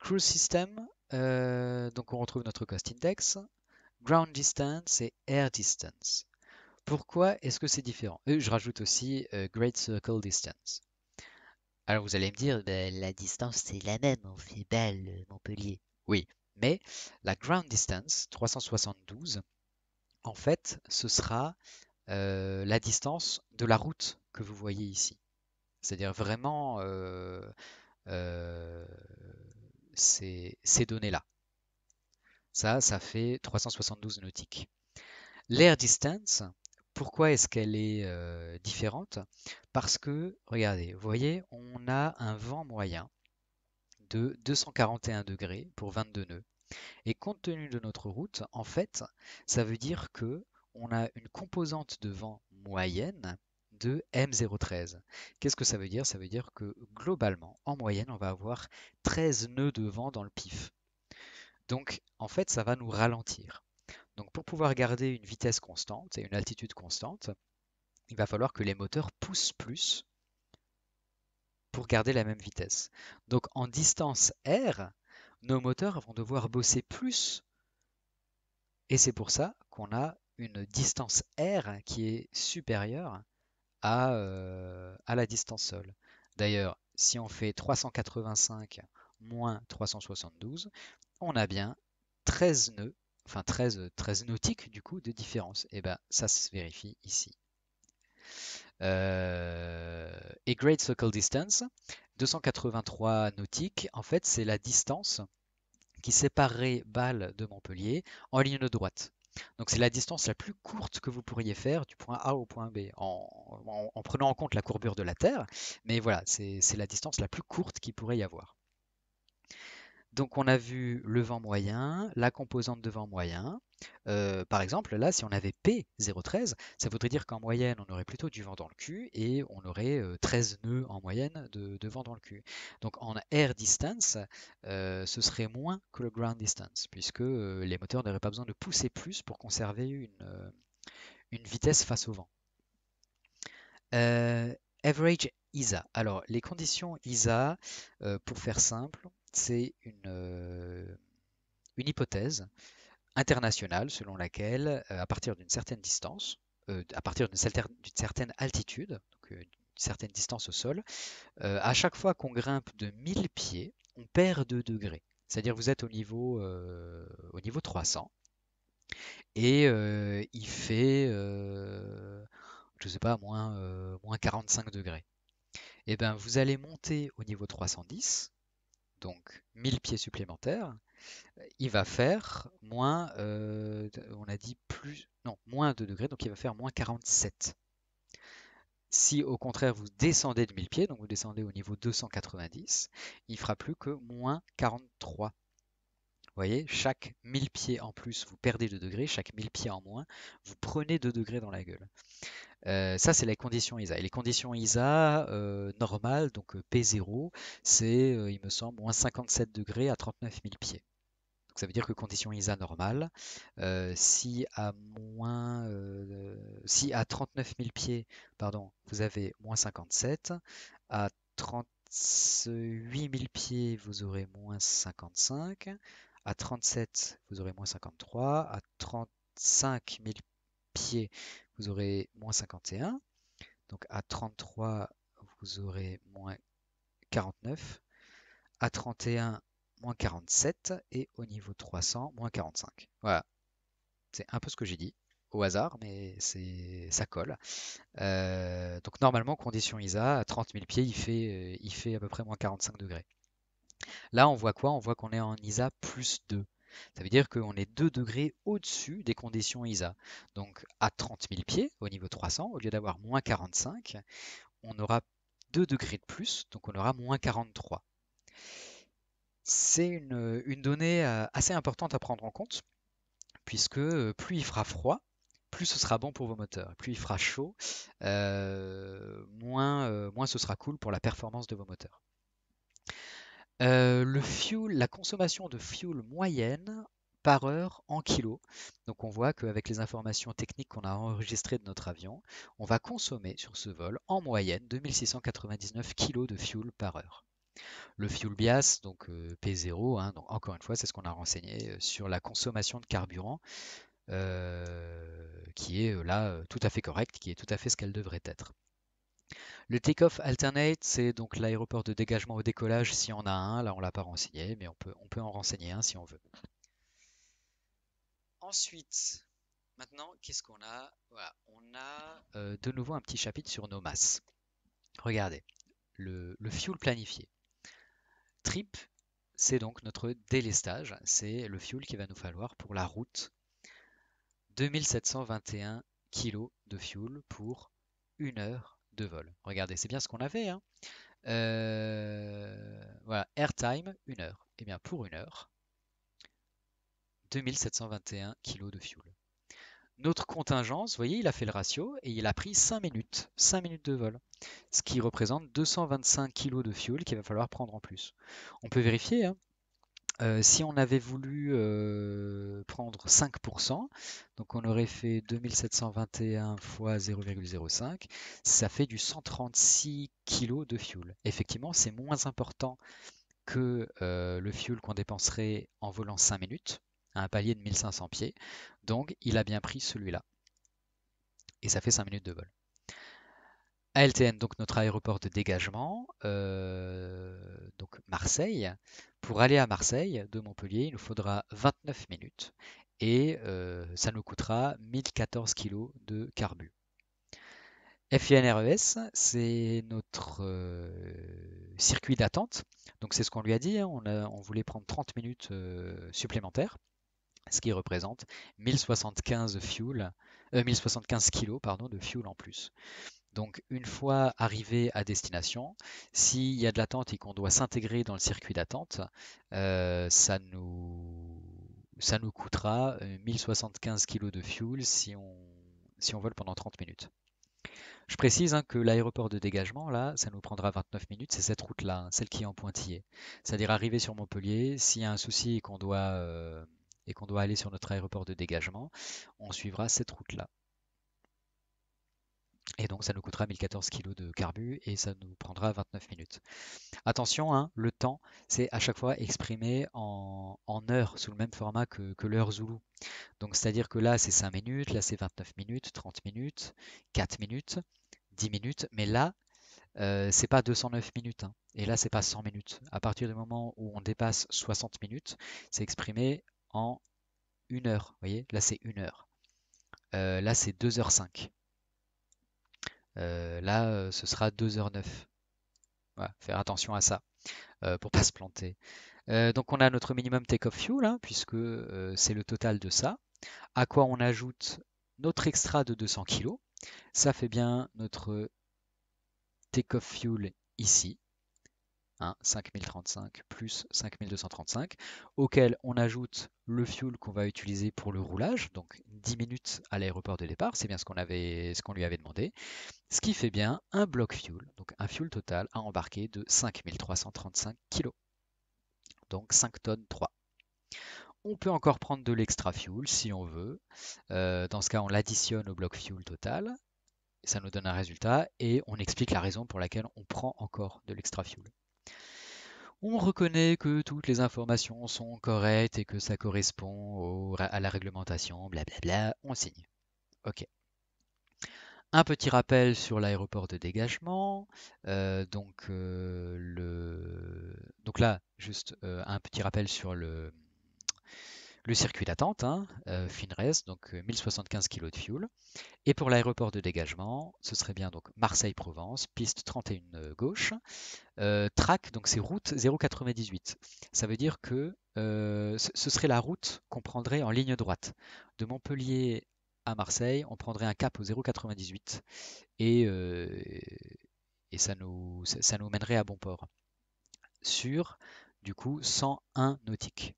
Cruise System, euh, donc on retrouve notre cost index. Ground distance et air distance. Pourquoi est-ce que c'est différent Je rajoute aussi euh, Great Circle Distance. Alors vous allez me dire, ben, la distance c'est la même, on fait belle Montpellier. Oui, mais la ground distance, 372, en fait, ce sera euh, la distance de la route que vous voyez ici. C'est-à-dire vraiment ces, données-là. Ça, ça fait 372 nautiques. L'air distance, pourquoi est-ce qu'elle est, euh, différente Parce que, regardez, vous voyez, on a un vent moyen de 241 degrés pour 22 nœuds. Et compte tenu de notre route, en fait, ça veut dire que on a une composante de vent moyenne de M013. Qu'est-ce que ça veut dire Ça veut dire que globalement, en moyenne, on va avoir 13 nœuds de vent dans le pif. Donc en fait, ça va nous ralentir. Donc pour pouvoir garder une vitesse constante et une altitude constante, il va falloir que les moteurs poussent plus pour garder la même vitesse. Donc en distance R, nos moteurs vont devoir bosser plus. Et c'est pour ça qu'on a une distance R qui est supérieure à, euh, à la distance sol. D'ailleurs, si on fait 385 moins 372, on a bien 13 nœuds, enfin 13, 13 nautiques du coup de différence. Et eh bien ça se vérifie ici. Euh, et Great Circle Distance, 283 nautiques, en fait c'est la distance qui séparerait Bâle de Montpellier en ligne de droite. Donc c'est la distance la plus courte que vous pourriez faire du point A au point B, en, prenant en compte la courbure de la Terre. Mais voilà, c'est la distance la plus courte qu'il pourrait y avoir. Donc on a vu le vent moyen, la composante de vent moyen. Euh, par exemple, là, si on avait P013, ça voudrait dire qu'en moyenne, on aurait plutôt du vent dans le cul et on aurait 13 euh, nœuds en moyenne de, vent dans le cul. Donc en air distance, euh, ce serait moins que le ground distance, puisque les moteurs n'auraient pas besoin de pousser plus pour conserver une vitesse face au vent. average ISA. Alors les conditions ISA, pour faire simple, c'est euh, une, hypothèse internationale selon laquelle, euh, à partir d'une certaine distance, euh, à partir d'une certaine altitude, une certaine distance au sol, à chaque fois qu'on grimpe de 1000 pieds, on perd 2 degrés. C'est-à-dire vous êtes au niveau, au niveau 300 et il fait, je ne sais pas, moins, moins 45 degrés. Et eh bien vous allez monter au niveau 310 donc 1000 pieds supplémentaires, euh, il va faire moins, euh, on a dit plus, non, moins 2 degrés, donc il va faire moins 47. Si au contraire vous descendez de 1000 pieds, donc vous descendez au niveau 290, il fera plus que moins 43. Vous voyez, chaque 1000 pieds en plus, vous perdez 2 degrés, chaque 1000 pieds en moins, vous prenez 2 degrés dans la gueule. Euh, ça, c'est les conditions ISA. Et les conditions ISA euh, normales, donc euh, P0, c'est, il me semble, moins 57 degrés à 39 000 pieds. Donc ça veut dire que condition ISA normale, si à moins, si à 39 000 pieds, pardon, vous avez moins 57, à 38 000 pieds, vous aurez moins 55, à 37, vous aurez moins 53, à 35 000 pieds, vous aurez moins 51. Donc à 33, vous aurez moins 49. À 31, moins 47. Et au niveau 300, moins 45. Voilà. C'est un peu ce que j'ai dit au hasard, mais c'est ça colle. Euh, donc normalement, condition ISA, à 30 000 pieds, il fait, euh, il fait à peu près moins 45 degrés. Là, on voit quoi On voit qu'on est en ISA plus 2. Ça veut dire qu'on est 2 degrés au-dessus des conditions ISA. Donc à 30 000 pieds, au niveau 300, au lieu d'avoir moins 45, on aura 2 degrés de plus, donc on aura moins 43. C'est une, donnée euh, assez importante à prendre en compte, puisque euh, plus il fera froid, plus ce sera bon pour vos moteurs. Plus il fera chaud, euh, moins ce sera cool pour la performance de vos moteurs. Euh, le la consommation de fuel moyenne par heure en kilos. Donc on voit qu'avec les informations techniques qu'on a enregistrées de notre avion, on va consommer sur ce vol en moyenne 2699 kg de fuel par heure. Le fuel bias, donc euh, P0, hein, encore une fois, c'est ce qu'on a renseigné euh, sur la consommation de carburant, qui est là tout à fait correcte, qui est tout à fait ce qu'elle devrait être. Le take-off alternate, c'est donc l'aéroport de dégagement au décollage si on a un. Là, on ne l'a pas renseigné, mais on peut, en renseigner un si on veut. Ensuite, maintenant, qu'est-ce qu'on a On a euh, de nouveau un petit chapitre sur nos masses. Regardez, le, fuel planifié. Trip, c'est donc notre délestage, c'est le fuel qu'il va nous falloir pour la route. 2721 kg de fuel pour une heure vol. Regardez, c'est bien ce qu'on avait. Hein. Euh, voilà, airtime, une heure. Et eh bien pour une heure, 2721 kg de fuel. Notre contingence, vous voyez, il a fait le ratio et il a pris 5 minutes, cinq minutes de vol, ce qui représente 225 kg de fuel qu'il va falloir prendre en plus. On peut vérifier, hein. Euh, si on avait voulu euh, prendre 5%, donc on aurait fait 2721 fois 0,05, ça fait du 136 kg de fuel. Effectivement, c'est moins important que euh, le fuel qu'on dépenserait en volant 5 minutes à un palier de 1500 pieds. Donc il a bien pris celui-là. Et ça fait 5 minutes de vol. ALTN, donc notre aéroport de dégagement, euh, donc Marseille. Pour aller à Marseille de Montpellier, il nous faudra 29 minutes et euh, ça nous coûtera 1014 kg de carbu. FINRES, c'est notre euh, circuit d'attente. Donc c'est ce qu'on lui a dit, hein. on, voulait prendre 30 minutes supplémentaires, ce qui représente 1075, fuel, 1075 kg pardon, de fuel en plus. Donc une fois arrivé à destination, s'il y a de l'attente et qu'on doit s'intégrer dans le circuit d'attente, euh, ça, nous, ça nous coûtera 1075 euh, kg de fuel si on, si on vole pendant 30 minutes. Je précise hein, que l'aéroport de dégagement, là, ça nous prendra 29 minutes. C'est cette route-là, hein, celle qui est en pointillé. C'est-à-dire arriver sur Montpellier, s'il y a un souci et qu'on doit, euh, qu'on doit, aller sur notre aéroport de dégagement, on suivra cette route-là. Et donc ça nous coûtera 1014 kg de carbu et ça nous prendra 29 minutes. Attention, hein, le temps, c'est à chaque fois exprimé en, heures, sous le même format que, l'heure zoulou. Donc c'est-à-dire que là c'est 5 minutes, là c'est 29 minutes, 30 minutes, 4 minutes, 10 minutes, mais là euh, c'est pas 209 minutes hein. et là c'est pas 100 minutes. À partir du moment où on dépasse 60 minutes, c'est exprimé en 1 heure. Vous voyez, là c'est 1 heure. Euh, là c'est 2h05. Euh, là, euh, ce sera 2h09. faire attention à ça euh, pour pas se planter. donc on a notre minimum take-off fuel, hein, puisque c'est le total de ça, à quoi on ajoute notre extra de 200 kg. Ça fait bien notre take-off fuel ici. 5035 hein, plus 5235, auquel on ajoute le fuel qu'on va utiliser pour le roulage, donc 10 minutes à l'aéroport de départ, c'est bien ce qu'on lui avait demandé, ce qui fait bien un bloc fuel, donc un fuel total à embarquer de 5335 kg, donc 5 tonnes 3. On peut encore prendre de l'extra fuel si on veut. Euh, dans ce cas, on l'additionne au bloc fuel total. Ça nous donne un résultat et on explique la raison pour laquelle on prend encore de l'extra fuel. On reconnaît que toutes les informations sont correctes et que ça correspond à la réglementation, blablabla, on signe. Ok. Un petit rappel sur l'aéroport de dégagement. Euh, donc, euh, le... donc là, juste euh, un petit rappel sur le, le circuit d'attente, hein, euh, FINRES, donc 1075 euh, kg de fuel. Et pour l'aéroport de dégagement, ce serait bien donc Marseille-Provence, piste 31 euh, gauche. track, donc c'est route 098. Ça veut dire que ce serait la route qu'on prendrait en ligne droite. De Montpellier à Marseille, on prendrait un cap au 098 et, et ça, nous, ça nous mènerait à bon port. Sur, du coup, 101 nautiques.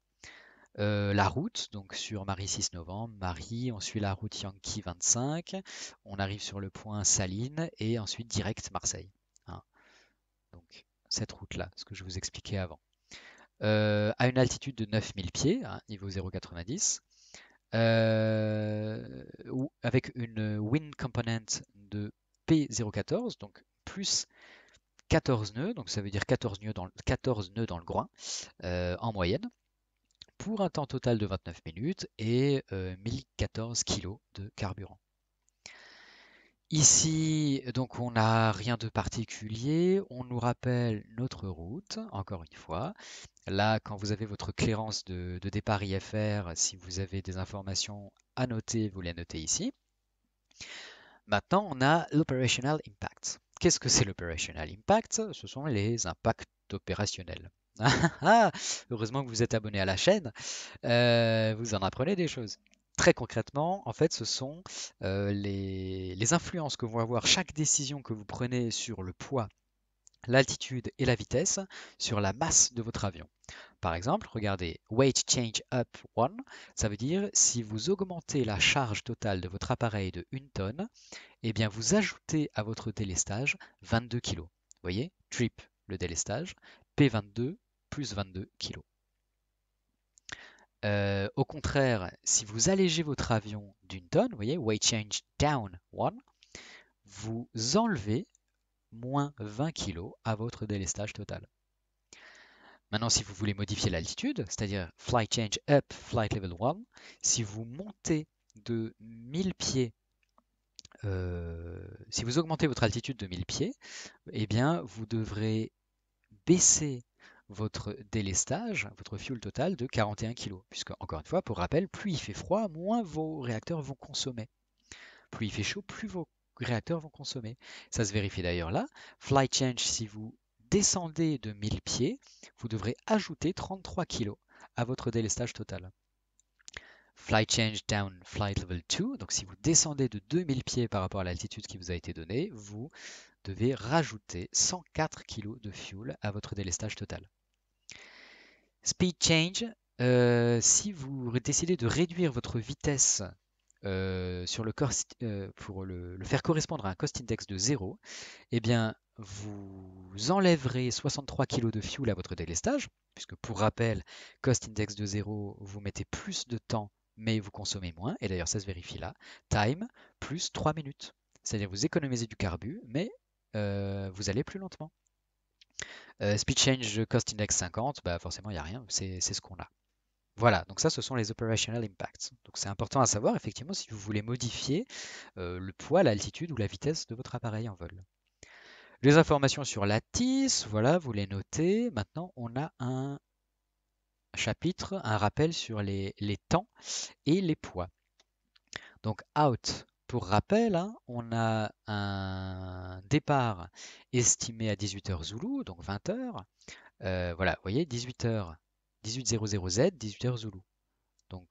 Euh, la route, donc sur Marie 6 novembre, Marie, on suit la route Yankee 25, on arrive sur le point Saline et ensuite direct Marseille. Hein. Donc cette route-là, ce que je vous expliquais avant. Euh, à une altitude de 9000 pieds, hein, niveau 0,90. Euh, avec une wind component de P014, donc plus 14 nœuds, donc ça veut dire 14 nœuds dans le, 14 groin en moyenne pour un temps total de 29 minutes et 1014 euh, kg de carburant. Ici, donc on n'a rien de particulier, on nous rappelle notre route, encore une fois. Là, quand vous avez votre clairance de départ IFR, si vous avez des informations à noter, vous les notez ici. Maintenant, on a l'Operational Impact. Qu'est-ce que c'est l'Operational Impact Ce sont les impacts opérationnels. Heureusement que vous êtes abonné à la chaîne, euh, vous en apprenez des choses. Très concrètement, en fait, ce sont euh, les, influences que vont avoir chaque décision que vous prenez sur le poids, l'altitude et la vitesse sur la masse de votre avion. Par exemple, regardez Weight Change Up 1, ça veut dire si vous augmentez la charge totale de votre appareil de 1 tonne, eh bien vous ajoutez à votre délestage 22 kg. Vous voyez, trip le délestage, P22 plus 22 kg. Euh, au contraire, si vous allégez votre avion d'une tonne, vous voyez, weight change down 1, vous enlevez moins 20 kg à votre délestage total. Maintenant, si vous voulez modifier l'altitude, c'est-à-dire flight change up, flight level 1, si vous montez de 1000 pieds, euh, si vous augmentez votre altitude de 1000 pieds, eh bien, vous devrez baisser votre délestage, votre fuel total de 41 kg. Puisque, encore une fois, pour rappel, plus il fait froid, moins vos réacteurs vont consommer. Plus il fait chaud, plus vos réacteurs vont consommer. Ça se vérifie d'ailleurs là. Flight Change, si vous descendez de 1000 pieds, vous devrez ajouter 33 kg à votre délestage total. Flight Change Down Flight Level 2, donc si vous descendez de 2000 pieds par rapport à l'altitude qui vous a été donnée, vous devez rajouter 104 kg de fuel à votre délestage total. Speed change, euh, si vous décidez de réduire votre vitesse euh, sur le euh, pour le, faire correspondre à un cost index de 0, eh bien, vous enlèverez 63 kg de fuel à votre délestage, puisque pour rappel, cost index de 0, vous mettez plus de temps, mais vous consommez moins, et d'ailleurs ça se vérifie là, time plus 3 minutes. C'est-à-dire vous économisez du carbu, mais euh, vous allez plus lentement. Euh, speed change cost index 50, bah forcément il n'y a rien, c'est ce qu'on a. Voilà, donc ça, ce sont les operational impacts. Donc c'est important à savoir, effectivement, si vous voulez modifier euh, le poids, l'altitude ou la vitesse de votre appareil en vol. Les informations sur la TIS, voilà, vous les notez. Maintenant, on a un chapitre, un rappel sur les, les temps et les poids. Donc out, pour rappel, hein, on a un départ estimé à 18h Zulu, donc 20h. Euh, voilà, vous voyez, 18h, 18.00Z, 18h Zulu. Donc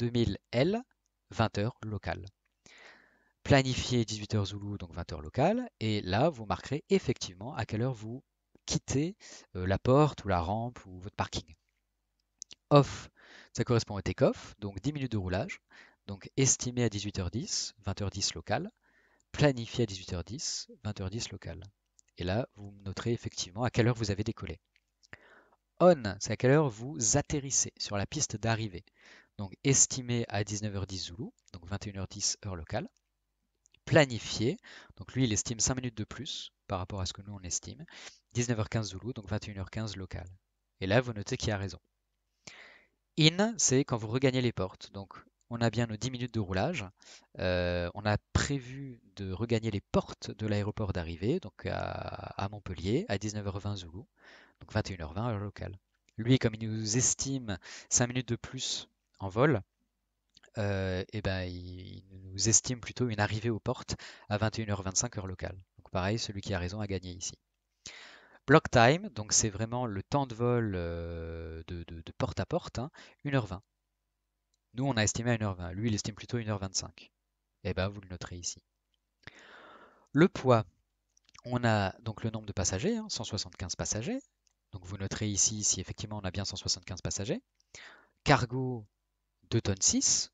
2000 L, 20h local. Planifier 18h Zoulou, donc 20h local, et là, vous marquerez effectivement à quelle heure vous quittez euh, la porte ou la rampe ou votre parking. Off, ça correspond au take-off, donc 10 minutes de roulage. Donc estimé à 18h10, 20h10 local, planifié à 18h10, 20h10 local. Et là, vous noterez effectivement à quelle heure vous avez décollé. On, c'est à quelle heure vous atterrissez sur la piste d'arrivée. Donc estimé à 19h10 Zulu, donc 21h10 heure locale. Planifié, donc lui il estime 5 minutes de plus par rapport à ce que nous on estime. 19h15 Zulu, donc 21h15 local. Et là, vous notez qu'il a raison. In, c'est quand vous regagnez les portes. Donc on a bien nos 10 minutes de roulage. Euh, on a prévu de regagner les portes de l'aéroport d'arrivée, donc à, Montpellier, à 19h20 Zulu, donc 21h20 heure locale. Lui, comme il nous estime 5 minutes de plus en vol, euh, eh ben, il, nous estime plutôt une arrivée aux portes à 21h25 heure locale. Donc pareil, celui qui a raison a gagné ici. Block time, donc c'est vraiment le temps de vol euh, de, porte à porte, 1h20. Hein, nous, on a estimé à 1h20. Lui, il estime plutôt 1h25. Et bien, vous le noterez ici. Le poids, on a donc le nombre de passagers, 175 hein, passagers. Donc vous noterez ici si effectivement on a bien 175 passagers. Cargo, 2 tonnes 6.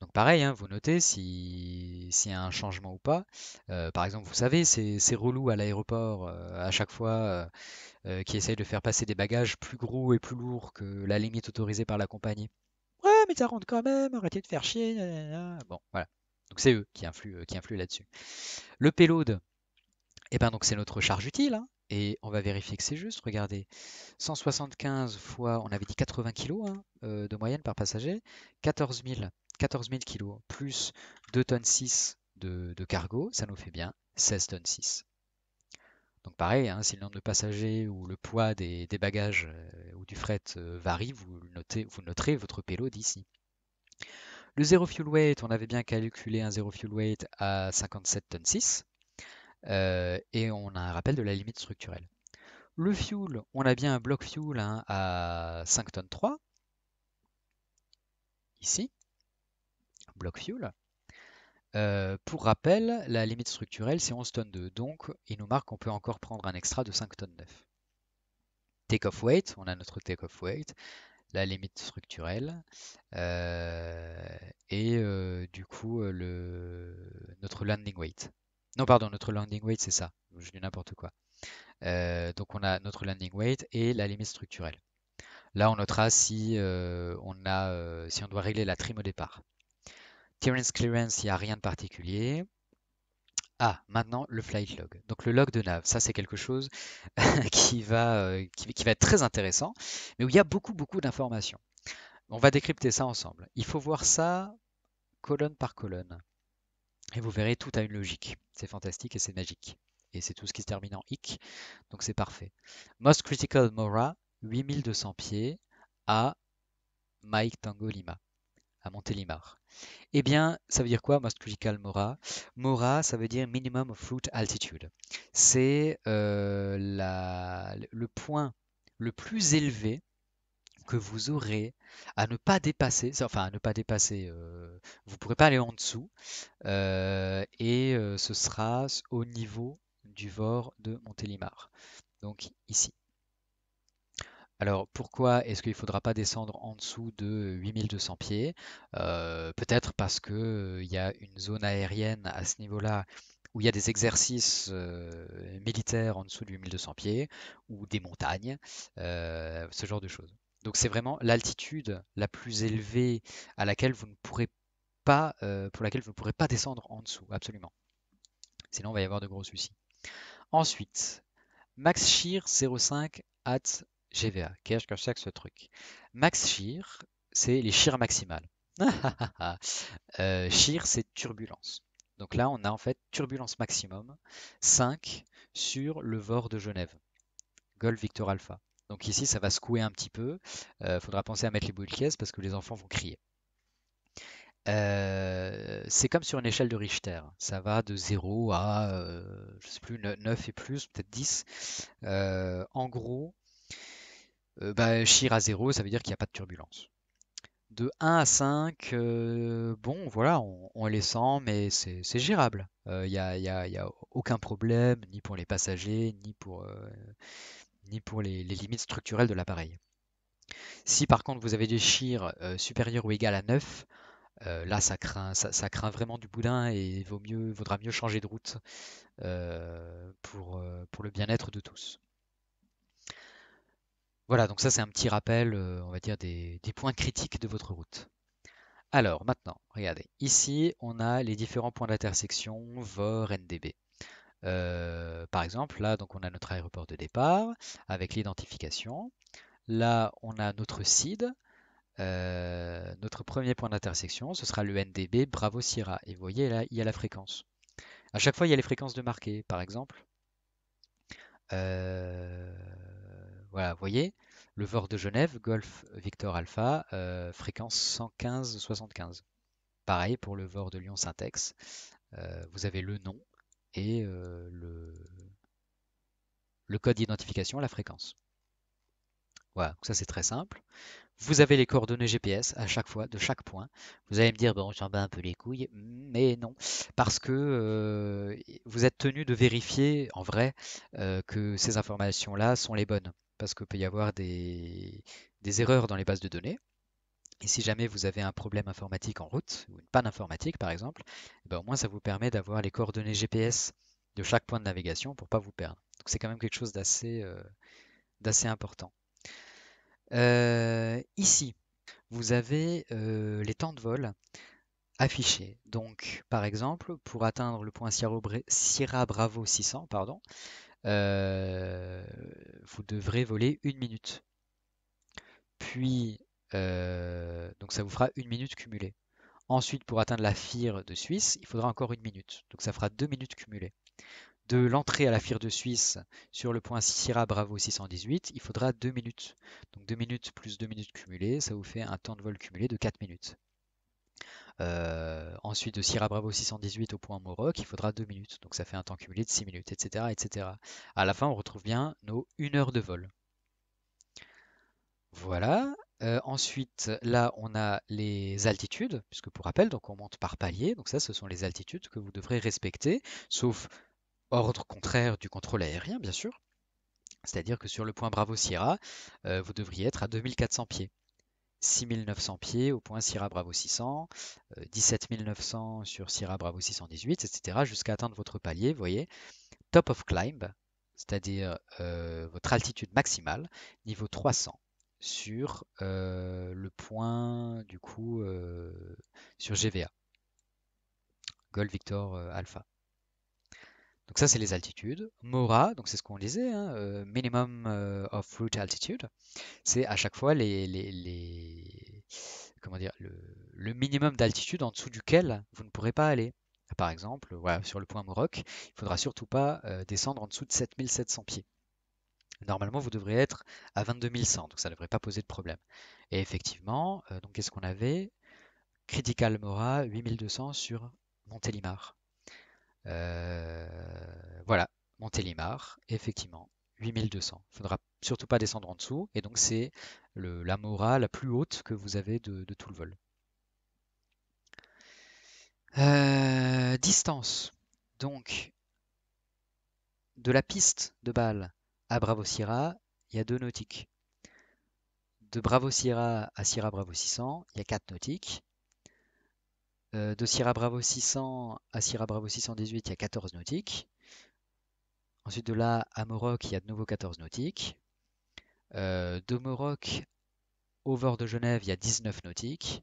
Donc pareil, hein, vous notez s'il si y a un changement ou pas. Euh, par exemple, vous savez, c'est relou à l'aéroport euh, à chaque fois euh, qui essaye de faire passer des bagages plus gros et plus lourds que la limite autorisée par la compagnie mais ça rentre quand même, arrêtez de faire chier. Bon, voilà. Donc c'est eux euh, qui influent, là-dessus. Le payload, eh ben donc c'est notre charge utile. Hein, et on va vérifier que c'est juste. Regardez, 175 fois, on avait dit 80 kg hein, euh, de moyenne par passager, 14 000, kg plus 2 tonnes 6 de, cargo, ça nous fait bien 16 tonnes 6. Donc pareil, hein, si le nombre de passagers ou le poids des, bagages euh, ou du fret euh, varie, vous, noterez votre payload ici. Le zero fuel weight, on avait bien calculé un zero fuel weight à 57 tonnes 6 euh, et on a un rappel de la limite structurelle. Le fuel, on a bien un bloc fuel hein, à 5 tonnes 3 ici, bloc fuel. Euh, pour rappel, la limite structurelle, c'est 11 tonnes 2, donc il nous marque qu'on peut encore prendre un extra de 5 tonnes 9. Take-off weight, on a notre take-off weight, la limite structurelle, euh, et euh, du coup le, notre landing weight. Non, pardon, notre landing weight, c'est ça, je dis n'importe quoi. donc on a notre landing weight et la limite structurelle. Là, on notera si, on, si on doit régler la trim au départ. Clearance, Clearance, il n'y a rien de particulier. Ah, maintenant le flight log. Donc le log de nav, ça c'est quelque chose qui, va, euh, qui, va être très intéressant, mais où il y a beaucoup beaucoup d'informations. On va décrypter ça ensemble. Il faut voir ça colonne par colonne. Et vous verrez, tout a une logique. C'est fantastique et c'est magique. Et c'est tout ce qui se termine en hic, donc c'est parfait. Most Critical Mora, 8200 pieds à Mike Tango Lima, à Montélimar. Eh bien, ça veut dire quoi, critical Mora Mora, ça veut dire Minimum of Altitude. C'est euh, le point le plus élevé que vous aurez à ne pas dépasser, enfin à ne pas dépasser, euh, vous ne pourrez pas aller en dessous, euh, et ce sera au niveau du Vor de Montélimar, donc ici. Alors pourquoi est-ce qu'il ne faudra pas descendre en dessous de 8200 pieds euh, Peut-être parce qu'il y a une zone aérienne à ce niveau-là où il y a des exercices euh, militaires en dessous de 8200 pieds, ou des montagnes, euh, ce genre de choses. Donc c'est vraiment l'altitude la plus élevée à laquelle vous ne pourrez pas, pour laquelle vous ne pourrez pas descendre en dessous, absolument. Sinon, il va y avoir de gros soucis. Ensuite, Max MaxShear05 at GVA. Qu'est-ce que c'est ce truc Max shear, c'est les shears maximales. euh, shear, c'est turbulence. Donc là, on a en fait turbulence maximum 5 sur le VOR de Genève, Golf Victor Alpha. Donc ici, ça va secouer un petit peu. Il euh, faudra penser à mettre les boules de caisse parce que les enfants vont crier. Euh, c'est comme sur une échelle de Richter. Ça va de 0 à, euh, sais plus, 9 et plus, peut-être 10. en gros, euh, bah, à 0, ça veut dire qu'il n'y a pas de turbulence. De 1 à 5, euh, bon, voilà, on, les sent, mais c'est gérable. Il euh, n'y a, aucun problème, ni pour les passagers, ni pour, ni pour les, limites structurelles de l'appareil. Si par contre vous avez des Shear supérieur supérieurs ou égales à 9, là ça craint, ça, craint vraiment du boudin et vaut mieux, vaudra mieux changer de route pour, le bien-être de tous. Voilà, donc ça c'est un petit rappel, euh, on va dire, des, points critiques de votre route. Alors maintenant, regardez, ici on a les différents points d'intersection VOR, NDB. Euh, par exemple, là donc on a notre aéroport de départ avec l'identification. Là on a notre SID. Euh, notre premier point d'intersection, ce sera le NDB Bravo Sierra. Et vous voyez là, il y a la fréquence. À chaque fois, il y a les fréquences de marqué, par exemple. Euh voilà, vous voyez, le VOR de Genève, Golf Victor Alpha, euh, fréquence 115-75. Pareil pour le VOR de Lyon Syntex, euh, vous avez le nom et euh, le, code d'identification, la fréquence. Voilà, ça c'est très simple. Vous avez les coordonnées GPS à chaque fois, de chaque point. Vous allez me dire, bon, j'en bats un peu les couilles, mais non, parce que vous êtes tenu de vérifier en vrai que ces informations-là sont les bonnes parce qu'il peut y avoir des, erreurs dans les bases de données. Et si jamais vous avez un problème informatique en route, ou une panne informatique par exemple, eh ben, au moins ça vous permet d'avoir les coordonnées GPS de chaque point de navigation pour ne pas vous perdre. Donc c'est quand même quelque chose d'assez euh, important. Euh, ici, vous avez euh, les temps de vol affichés. Donc par exemple, pour atteindre le point Sierra Bravo 600, pardon, euh, vous devrez voler une minute. Puis, euh, donc ça vous fera une minute cumulée. Ensuite, pour atteindre la FIR de Suisse, il faudra encore une minute. Donc ça fera deux minutes cumulées. De l'entrée à la FIR de Suisse sur le point Sierra Bravo 618, il faudra deux minutes. Donc deux minutes plus deux minutes cumulées, ça vous fait un temps de vol cumulé de quatre minutes. Euh, ensuite de Sierra Bravo 618 au point Moroc, il faudra 2 minutes. Donc ça fait un temps cumulé de 6 minutes, etc. etc. À la fin, on retrouve bien nos 1 heure de vol. Voilà. Euh, ensuite, là, on a les altitudes, puisque pour rappel, donc on monte par palier. Donc ça, ce sont les altitudes que vous devrez respecter, sauf ordre contraire du contrôle aérien, bien sûr. C'est-à-dire que sur le point Bravo Sierra, euh, vous devriez être à 2400 pieds. 6900 pieds au point Sierra Bravo 600, 17900 euh, sur Sierra Bravo 618, etc., jusqu'à atteindre votre palier, vous voyez, top of climb, c'est-à-dire euh, votre altitude maximale, niveau 300 sur euh, le point du coup sur GVA. Gold Victor Alpha. Donc ça, c'est les altitudes. Mora, donc c'est ce qu'on disait, hein, euh, minimum euh, of route altitude, c'est à chaque fois le, minimum d'altitude en dessous duquel vous ne pourrez pas aller. Par exemple, sur le point Moroc, il ne faudra surtout pas euh, descendre en dessous de 7700 pieds. Normalement, vous devrez être à 22100, donc ça ne devrait pas poser de problème. Et effectivement, donc qu'est-ce qu'on avait Critical Mora 8200 sur Montélimar. Euh, voilà, Montélimar, effectivement, 8200. Il ne faudra surtout pas descendre en dessous. Et donc, c'est la mora la plus haute que vous avez de, tout le vol. Euh, distance. Donc, de la piste de balle à bravo Bravosira, il y a deux nautiques. De bravo Bravosira à Sierra Bravo 600, il y a quatre nautiques. Euh, de Sierra Bravo 600 à Sierra Bravo 618, il y a 14 nautiques. Ensuite, de là à Moroc, il y a de nouveau 14 nautiques. Euh, de Moroc au bord de Genève, il y a 19 nautiques.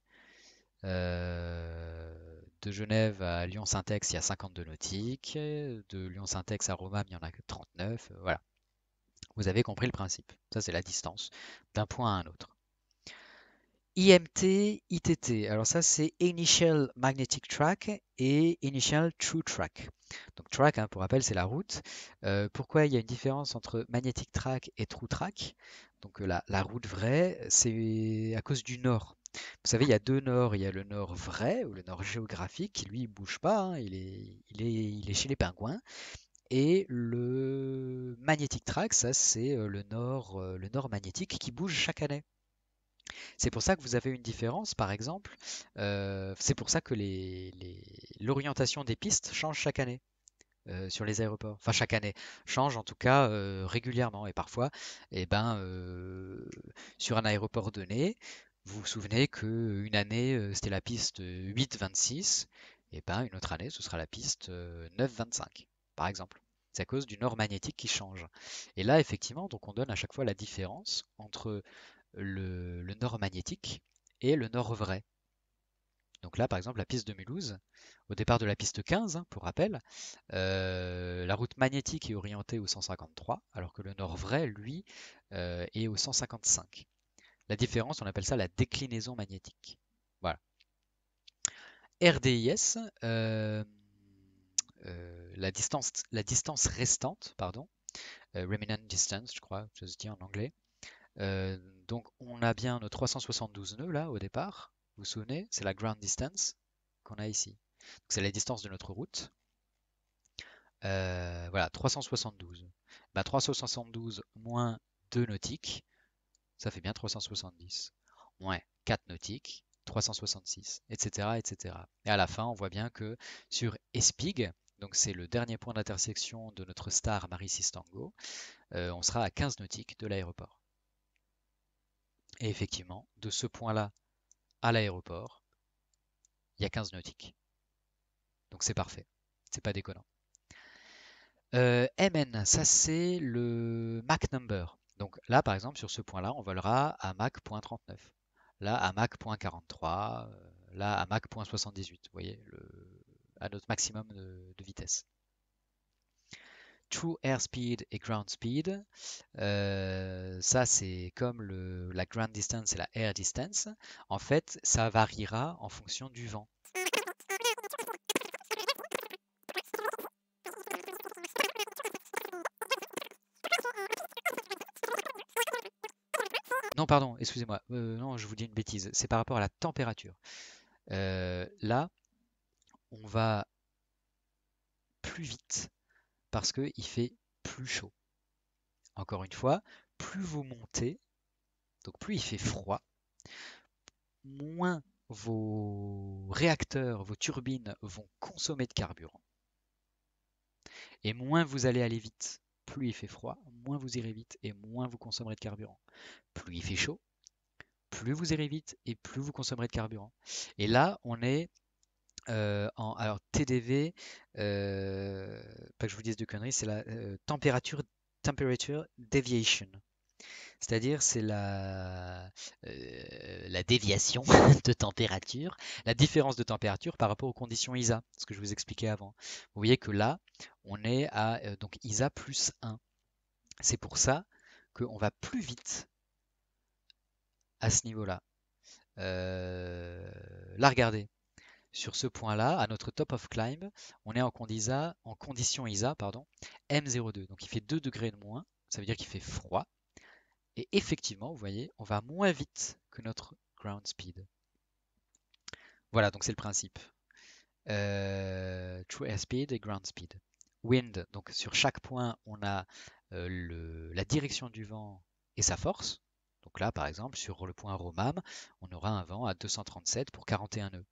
Euh, de Genève à lyon Ex, il y a 52 nautiques. De lyon Ex à Roma, il y en a 39. Voilà. Vous avez compris le principe. Ça, c'est la distance d'un point à un autre. IMT, ITT. Alors ça, c'est Initial Magnetic Track et Initial True Track. Donc track, hein, pour rappel, c'est la route. Euh, pourquoi il y a une différence entre Magnetic Track et True Track Donc euh, la, route vraie, c'est à cause du nord. Vous savez, il y a deux nords. Il y a le nord vrai, ou le nord géographique, qui lui, ne bouge pas. Hein. il, est, chez les pingouins. Et le magnetic track, ça c'est euh, le nord magnétique qui bouge chaque année. C'est pour ça que vous avez une différence, par exemple. Euh, c'est pour ça que l'orientation des pistes change chaque année euh, sur les aéroports. Enfin, chaque année. Change en tout cas euh, régulièrement. Et parfois, eh ben, sur un aéroport donné, vous vous souvenez qu'une année, c'était la piste 8-26. Et eh ben, une autre année, ce sera la piste 9-25, par exemple. C'est à cause du nord magnétique qui change. Et là, effectivement, donc on donne à chaque fois la différence entre le, nord magnétique et le nord vrai. Donc là, par exemple, la piste de Mulhouse, au départ de la piste 15, hein, pour rappel, euh, la route magnétique est orientée au 153, alors que le nord vrai, lui, euh, est au 155. La différence, on appelle ça la déclinaison magnétique. Voilà. RDIS, euh, la, distance, restante, pardon, distance, je crois, je se dit en anglais, donc on a bien nos 372 nœuds là au départ. Vous vous souvenez, c'est la ground distance qu'on a ici. C'est la distance de notre route. Euh, voilà, 372. Bah, 372 moins 2 nautiques, ça fait bien 370. Moins 4 nautiques, 366, etc., etc. Et à la fin, on voit bien que sur Espig, donc c'est le dernier point d'intersection de notre star Marie Sistango, euh, on sera à 15 nautiques de l'aéroport. Et effectivement, de ce point-là à l'aéroport, il y a 15 nautiques. Donc c'est parfait. C'est pas déconnant. Euh, MN, ça c'est le Mach number. Donc là, par exemple, sur ce point-là, on volera à Mac.39, Là, à Mac.43, euh, Là, à Mac.78, Vous voyez, à notre maximum de vitesse. True Airspeed et Ground Speed. Euh, ça, c'est comme le, la Ground Distance et la Air Distance. En fait, ça variera en fonction du vent. Non, pardon, excusez-moi. Euh, non, je vous dis une bêtise. C'est par rapport à la température. Euh, là, on va plus vite parce qu'il fait plus chaud. Encore une fois, plus vous montez, donc plus il fait froid, moins vos réacteurs, vos turbines vont consommer de carburant. Et moins vous allez aller vite, plus il fait froid, moins vous irez vite et moins vous consommerez de carburant. Plus il fait chaud, plus vous irez vite et plus vous consommerez de carburant. Et là, on est alors TDV, pas que je vous dise de conneries, c'est la température, temperature deviation. C'est-à-dire, c'est la, la déviation de température, la différence de température par rapport aux conditions ISA, ce que je vous expliquais avant. Vous voyez que là, on est à donc ISA plus 1. C'est pour ça qu'on va plus vite à ce niveau-là. là, regardez, sur ce point-là, à notre top of climb, on est en, en condition ISA pardon, M02. Donc il fait 2 degrés de moins, ça veut dire qu'il fait froid. Et effectivement, vous voyez, on va moins vite que notre ground speed. Voilà, donc c'est le principe. Euh, true speed et ground speed. Wind, donc sur chaque point, on a euh, la direction du vent et sa force. Donc là, par exemple, sur le point Romam, on aura un vent à 237 pour 41 nœuds.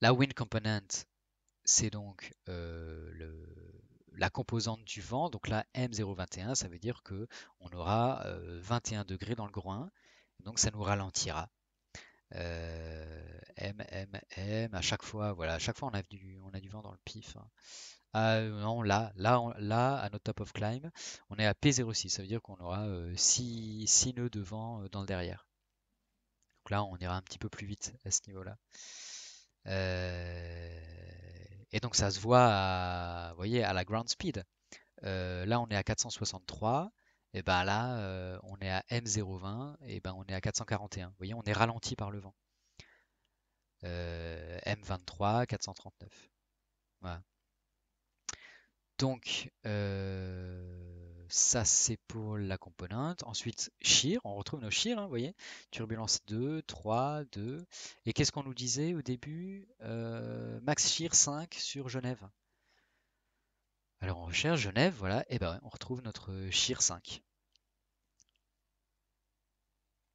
La wind component, c'est donc euh, la composante du vent. Donc là, M021, ça veut dire que on aura 21 euh, degrés dans le groin. Donc ça nous ralentira. Euh, M, M, à chaque fois, voilà, à chaque fois on a du, on a du vent dans le pif. Hein. Ah, non, là, là, là, à notre top of climb, on est à P06, ça veut dire qu'on aura 6, 6 nœuds de vent dans le derrière. Donc là, on ira un petit peu plus vite à ce niveau-là. Euh, et donc ça se voit à, voyez, à la ground speed. Euh, là, on est à 463 et ben là euh, on est à M020 et ben on est à 441. Vous voyez, on est ralenti par le vent. M23, 439. Voilà. Donc ça, c'est pour la componente. Ensuite, shear, on retrouve nos shear, hein, vous voyez, turbulence 2, 3, 2. Et qu'est-ce qu'on nous disait au début euh, Max shear 5 sur Genève. Alors on recherche Genève, voilà, et eh ben on retrouve notre shear 5.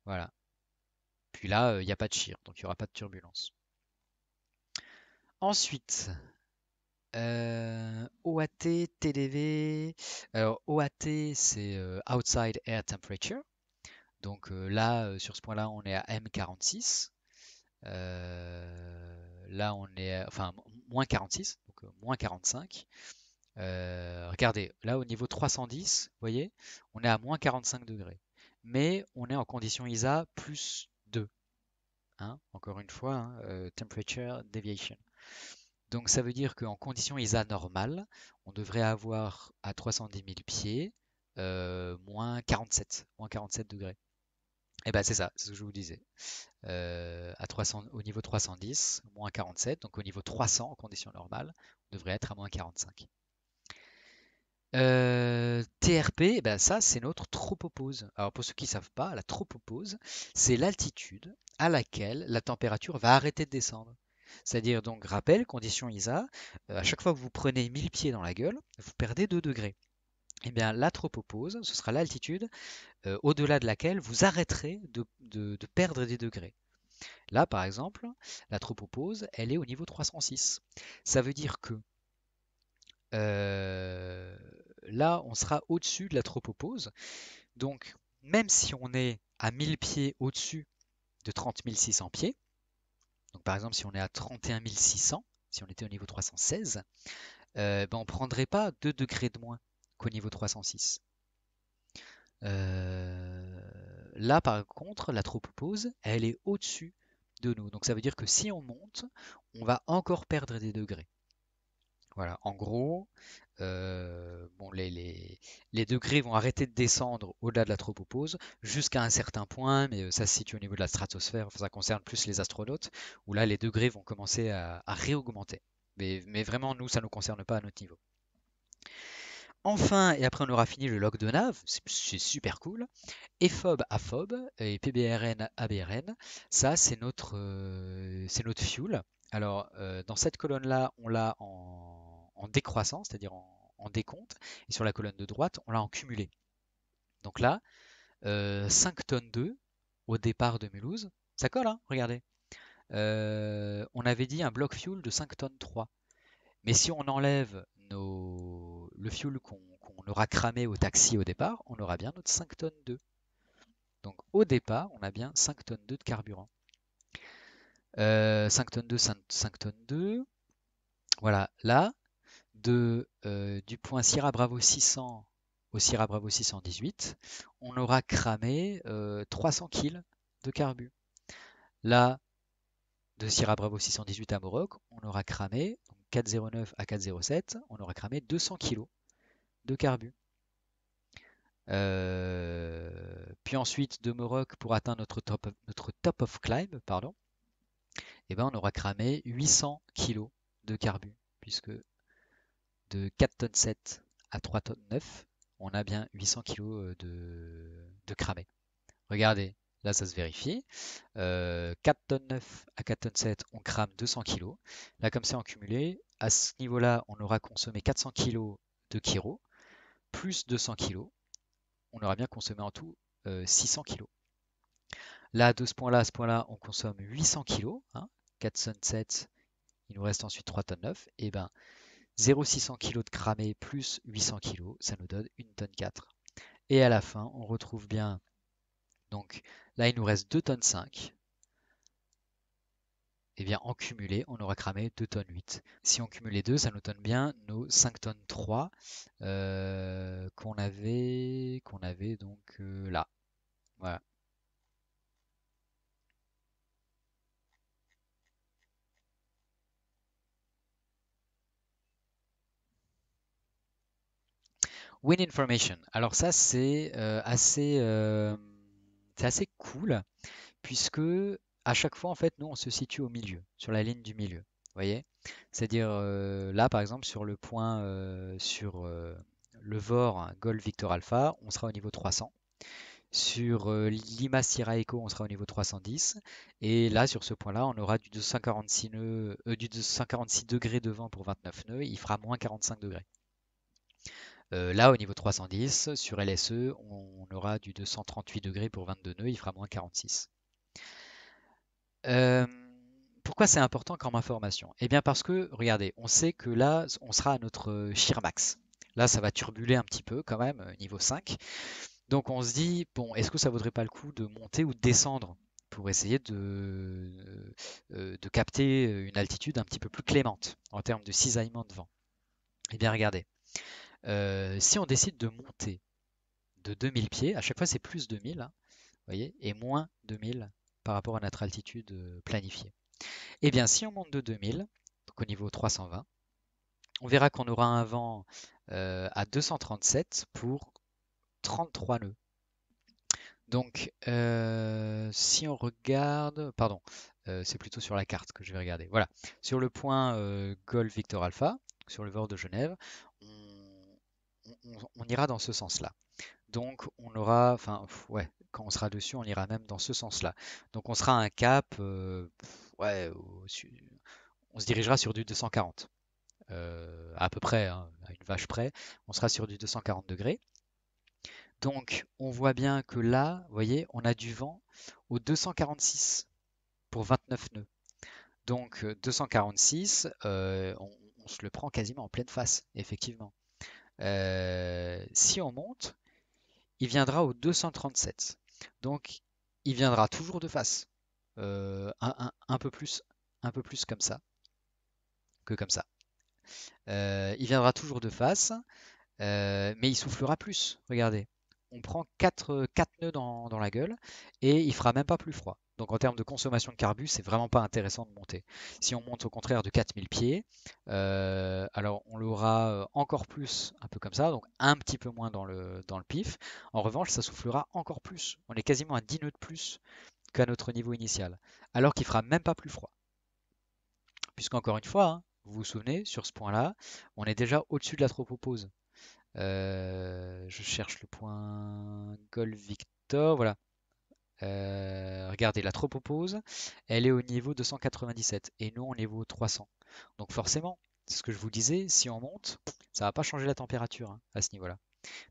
Voilà. Puis là, euh, il n'y a pas de shear, donc il n'y aura pas de turbulence. Ensuite, euh, OAT, TDV. OAT, c'est euh, Outside Air Temperature. Donc euh, là, sur ce point-là, on est à M46. là, on est à, enfin moins 46, donc moins 45. regardez, là au niveau 310, vous voyez, on est à moins 45 degrés. Mais on est en condition ISA plus 2. Hein, encore une fois, hein, temperature deviation. Donc ça veut dire qu'en condition ISA normale, on devrait avoir à 310 000 pieds euh, moins 47, moins 47 degrés. Et eh bien, c'est ça, c'est ce que je vous disais. Euh, à 300, au niveau 310, moins 47, donc au niveau 300 en condition normale, on devrait être à moins 45. Euh, TRP, eh ben ça c'est notre tropopause. Alors pour ceux qui ne savent pas, la tropopause, c'est l'altitude à laquelle la température va arrêter de descendre. C'est-à-dire, donc, rappel, condition ISA, euh, à chaque fois que vous prenez 1000 pieds dans la gueule, vous perdez 2 degrés. et eh bien, tropopause, ce sera l'altitude euh, au-delà de laquelle vous arrêterez de, perdre des degrés. Là, par exemple, tropopause, elle est au niveau 306. Ça veut dire que euh, là, on sera au-dessus de la tropopause. Donc, même si on est à 1000 pieds au-dessus de 30 600 pieds, par exemple, si on est à 31 600, si on était au niveau 316, euh, ben, on ne prendrait pas 2 degrés de moins qu'au niveau 306. Euh, là, par contre, la tropopause, elle est au-dessus de nous. Donc ça veut dire que si on monte, on va encore perdre des degrés. Voilà, en gros, euh, bon, les, les, degrés vont arrêter de descendre au-delà de la tropopause jusqu'à un certain point, mais euh, ça se situe au niveau de la stratosphère, ça concerne plus les astronautes, où là les degrés vont commencer à, réaugmenter. Mais, vraiment, nous, ça ne nous concerne pas à notre niveau. Enfin, et après on aura fini le log de nav, c'est super cool. Et FOB à et PBRN ABRN, BRN, ça c'est notre, euh, notre fuel. Alors dans cette colonne là, on l'a en en décroissant, c'est-à-dire en, décompte, et sur la colonne de droite, on l'a en cumulé. Donc là, 5 euh, tonnes 2 au départ de Mulhouse, ça colle, hein, regardez. Euh, on avait dit un bloc fuel de 5 tonnes 3. Mais si on enlève nos, le fuel qu'on aura cramé au taxi au départ, on aura bien notre 5 tonnes 2. Donc au départ, on a bien 5 tonnes 2 de carburant. 5 euh, tonnes 2, 5, tonnes 2. Voilà, là, euh, du point Sierra Bravo 600 au Sierra Bravo 618, on aura cramé 300 euh, kg de carbu. Là, de Sierra Bravo 618 à Moroc, on aura cramé, donc 409 à 407, on aura cramé 200 kg de carbu. Euh, puis ensuite, de Moroc, pour atteindre notre top, notre top of climb, pardon, eh ben on aura cramé 800 kg de carbu, puisque de 4 tonnes 7 à 3 tonnes 9, on a bien 800 kg euh, de, de Regardez, là ça se vérifie. Euh, 4 tonnes 9 à 4 tonnes 7, on crame 200 kg. Là comme c'est en cumulé, à ce niveau-là, on aura consommé 400 kg de kiro, plus 200 kg. On aura bien consommé en tout 600 euh, kg. Là, de ce point-là à ce point-là, on consomme 800 kg. Hein, 4 tonnes 7, il nous reste ensuite 3 tonnes 9. Et eh ben, 0,600 kg de cramé plus 800 kg, ça nous donne 1 tonne 4. Et à la fin, on retrouve bien, donc là il nous reste 2 tonnes 5. Et eh bien en cumulé, on aura cramé 2 tonnes 8. Si on cumule les deux, ça nous donne bien nos 5 tonnes 3 euh, qu'on avait, qu'on avait donc euh, là. Voilà. Win Information. Alors ça, c'est euh, assez, euh, assez cool, puisque à chaque fois, en fait, nous, on se situe au milieu, sur la ligne du milieu. vous voyez C'est-à-dire, euh, là, par exemple, sur le point, sur le VOR Golf Victor Alpha, on sera au niveau 300. Sur Lima Sierra Echo, on sera au niveau 310. Et là, sur ce point-là, on aura du 246, du 246 degrés devant pour 29 nœuds. Il fera moins 45 degrés. Euh, là, au niveau 310, sur LSE, on, aura du 238 degrés pour 22 nœuds, il fera moins 46. Euh, pourquoi c'est important comme information Eh bien parce que, regardez, on sait que là, on sera à notre euh, shear max. Là, ça va turbuler un petit peu quand même, niveau 5. Donc on se dit, bon, est-ce que ça vaudrait pas le coup de monter ou de descendre pour essayer de, de, capter une altitude un petit peu plus clémente en termes de cisaillement de vent Eh bien regardez, euh, si on décide de monter de 2000 pieds, à chaque fois c'est plus 2000, hein, vous voyez, et moins 2000 par rapport à notre altitude euh, planifiée. Et eh bien, si on monte de 2000, donc au niveau 320, on verra qu'on aura un vent euh, à 237 pour 33 nœuds. Donc, si on regarde, pardon, c'est plutôt sur la carte que je vais regarder. Voilà, sur le point Golf Victor Alpha, sur le bord de Genève, on, ira dans ce sens-là. Donc on aura, enfin ouais, quand on sera dessus, on ira même dans ce sens-là. Donc on sera à un cap, euh, ouais, on se dirigera sur du 240, euh, à peu près, hein, à une vache près, on sera sur du 240 degrés. Donc on voit bien que là, vous voyez, on a du vent au 246 pour 29 nœuds. Donc 246, euh, on se le prend quasiment en pleine face, effectivement. Euh, si on monte, il viendra au 237. Donc, il viendra toujours de face. Euh, un, peu plus, un peu plus comme ça que comme ça. Euh, il viendra toujours de face, mais il soufflera plus. Regardez, on prend 4, nœuds dans, dans, la gueule et il fera même pas plus froid. Donc en termes de consommation de carbu, c'est vraiment pas intéressant de monter. Si on monte au contraire de 4000 pieds, euh, alors on l'aura euh, encore plus un peu comme ça, donc un petit peu moins dans le, dans le pif. En revanche, ça soufflera encore plus. On est quasiment à 10 nœuds de plus qu'à notre niveau initial, alors qu'il fera même pas plus froid. Puisqu'encore une fois, hein, vous vous souvenez, sur ce point-là, on est déjà au-dessus de la tropopause. Euh, je cherche le point Gol Victor, voilà. Euh, regardez, la tropopause, elle est au niveau 297 et nous, on est au niveau 300. Donc forcément, c'est ce que je vous disais, si on monte, ça va pas changer la température hein, à ce niveau-là.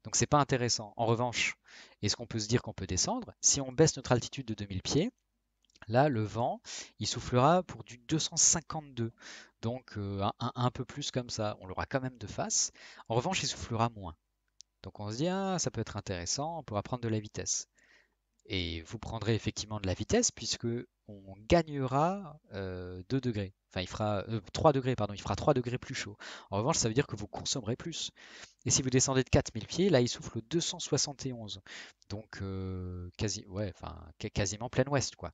Donc c'est pas intéressant. En revanche, est-ce qu'on peut se dire qu'on peut descendre Si on baisse notre altitude de 2000 pieds, là, le vent, il soufflera pour du 252. Donc euh, un, peu plus comme ça. On l'aura quand même de face. En revanche, il soufflera moins. Donc on se dit, ah, ça peut être intéressant, on pourra prendre de la vitesse et vous prendrez effectivement de la vitesse puisque on gagnera 2 euh, degrés. Enfin, il fera 3 euh, degrés, pardon, il fera 3 degrés plus chaud. En revanche, ça veut dire que vous consommerez plus. Et si vous descendez de 4000 pieds, là, il souffle 271. Donc, euh, quasi, ouais, enfin, quasiment plein ouest, quoi.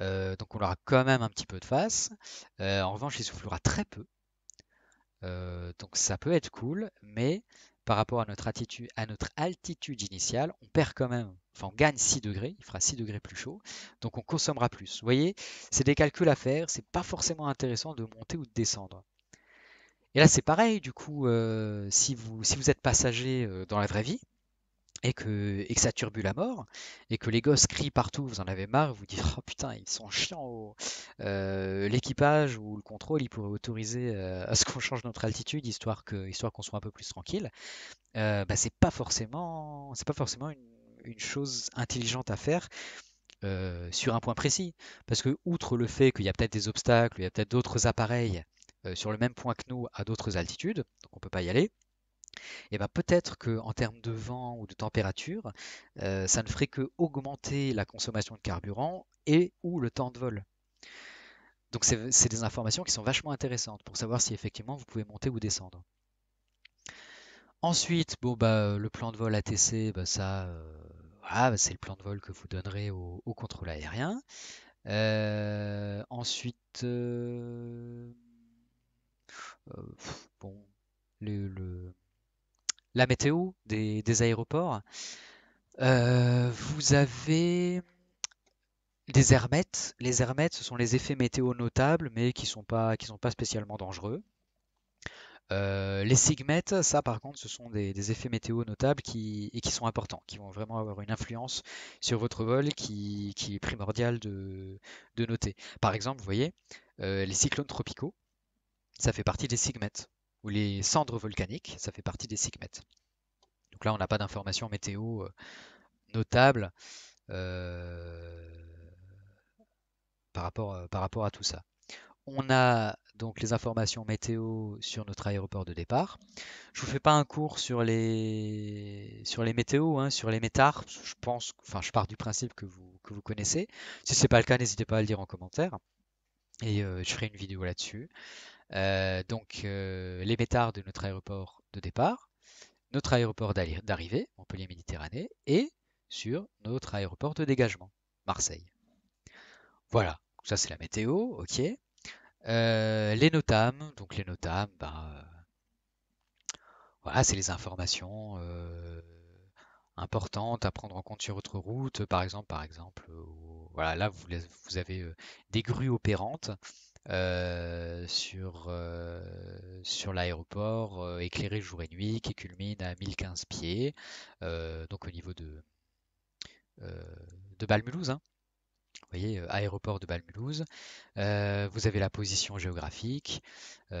donc, on aura quand même un petit peu de face. en revanche, il soufflera très peu. donc, ça peut être cool, mais par rapport à notre altitude initiale, on perd quand même enfin on gagne 6 degrés, il fera 6 degrés plus chaud, donc on consommera plus. Vous voyez, c'est des calculs à faire, c'est pas forcément intéressant de monter ou de descendre. Et là c'est pareil, du coup, euh, si, vous, si vous êtes passager euh, dans la vraie vie, et que, et ça turbule la mort, et que les gosses crient partout, vous en avez marre, vous dites oh putain, ils sont chiants. Oh. Euh, l'équipage ou le contrôle, ils pourraient autoriser à ce qu'on change notre altitude histoire qu'on histoire qu'on soit un peu plus tranquille. bah, c'est pas forcément, c'est pas forcément une, une chose intelligente à faire euh, sur un point précis. Parce que, outre le fait qu'il y a peut-être des obstacles, il y a peut-être d'autres appareils euh, sur le même point que nous à d'autres altitudes, donc on ne peut pas y aller, et eh bien, peut-être qu'en termes de vent ou de température, euh, ça ne ferait que augmenter la consommation de carburant et ou le temps de vol. Donc c'est des informations qui sont vachement intéressantes pour savoir si effectivement vous pouvez monter ou descendre. Ensuite, bon, bah, euh, le plan de vol ATC, bah, ça, euh, bah, c'est le plan de vol que vous donnerez au, contrôle aérien. Euh, ensuite, bon, le, la météo des, aéroports. vous avez des hermettes. Les hermettes, ce sont les effets météo notables, mais qui ne sont, qui sont pas spécialement dangereux. Euh, les sigmètes, ça par contre, ce sont des, effets météo notables qui, et qui sont importants, qui vont vraiment avoir une influence sur votre vol qui, est primordial de, noter. Par exemple, vous voyez, euh, les cyclones tropicaux, ça fait partie des sigmètes, ou les cendres volcaniques, ça fait partie des sigmètes. Donc là, on n'a pas d'informations météo euh, notables par, rapport, par rapport à tout ça. On a donc les informations météo sur notre aéroport de départ. Je vous fais pas un cours sur les sur les météos, hein, sur les métars. Je pense, enfin, je pars du principe que vous que vous connaissez. Si c'est pas le cas, n'hésitez pas à le dire en commentaire et euh, je ferai une vidéo là-dessus. Euh, donc euh, les métars de notre aéroport de départ, notre aéroport d'arrivée, Montpellier Méditerranée, et sur notre aéroport de dégagement, Marseille. Voilà, ça c'est la météo, ok. Euh, les NOTAM, donc les Notam, ben, euh, voilà, c'est les informations euh, importantes à prendre en compte sur votre route, par exemple, par exemple, voilà, là vous, avez des grues opérantes. sur, sur l'aéroport éclairé jour et nuit qui culmine à 1015 pieds, donc au niveau de, de Balmulhouse. Hein. Vous voyez, aéroport de Balmulhouse, vous avez la position géographique, vous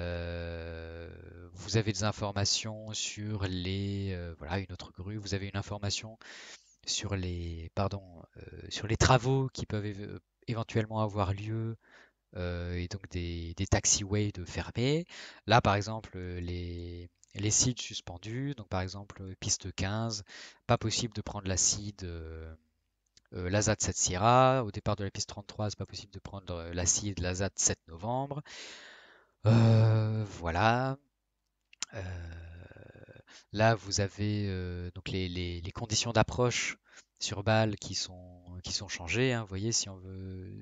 avez des informations sur les... voilà, une autre grue, vous avez une information sur les, pardon, sur les travaux qui peuvent éventuellement avoir lieu et donc des, taxiways de fermés. Là, par exemple, les les sites suspendus, donc par exemple piste 15, pas possible de prendre la l'acide l'Azat 7 Sierra. Au départ de la piste 33, c'est pas possible de prendre euh, l'acide, l'Azat 7 novembre. Euh, voilà. Euh, là, vous avez donc les, conditions d'approche sur balle qui sont, qui sont changées. Hein. Vous voyez, si on, veut,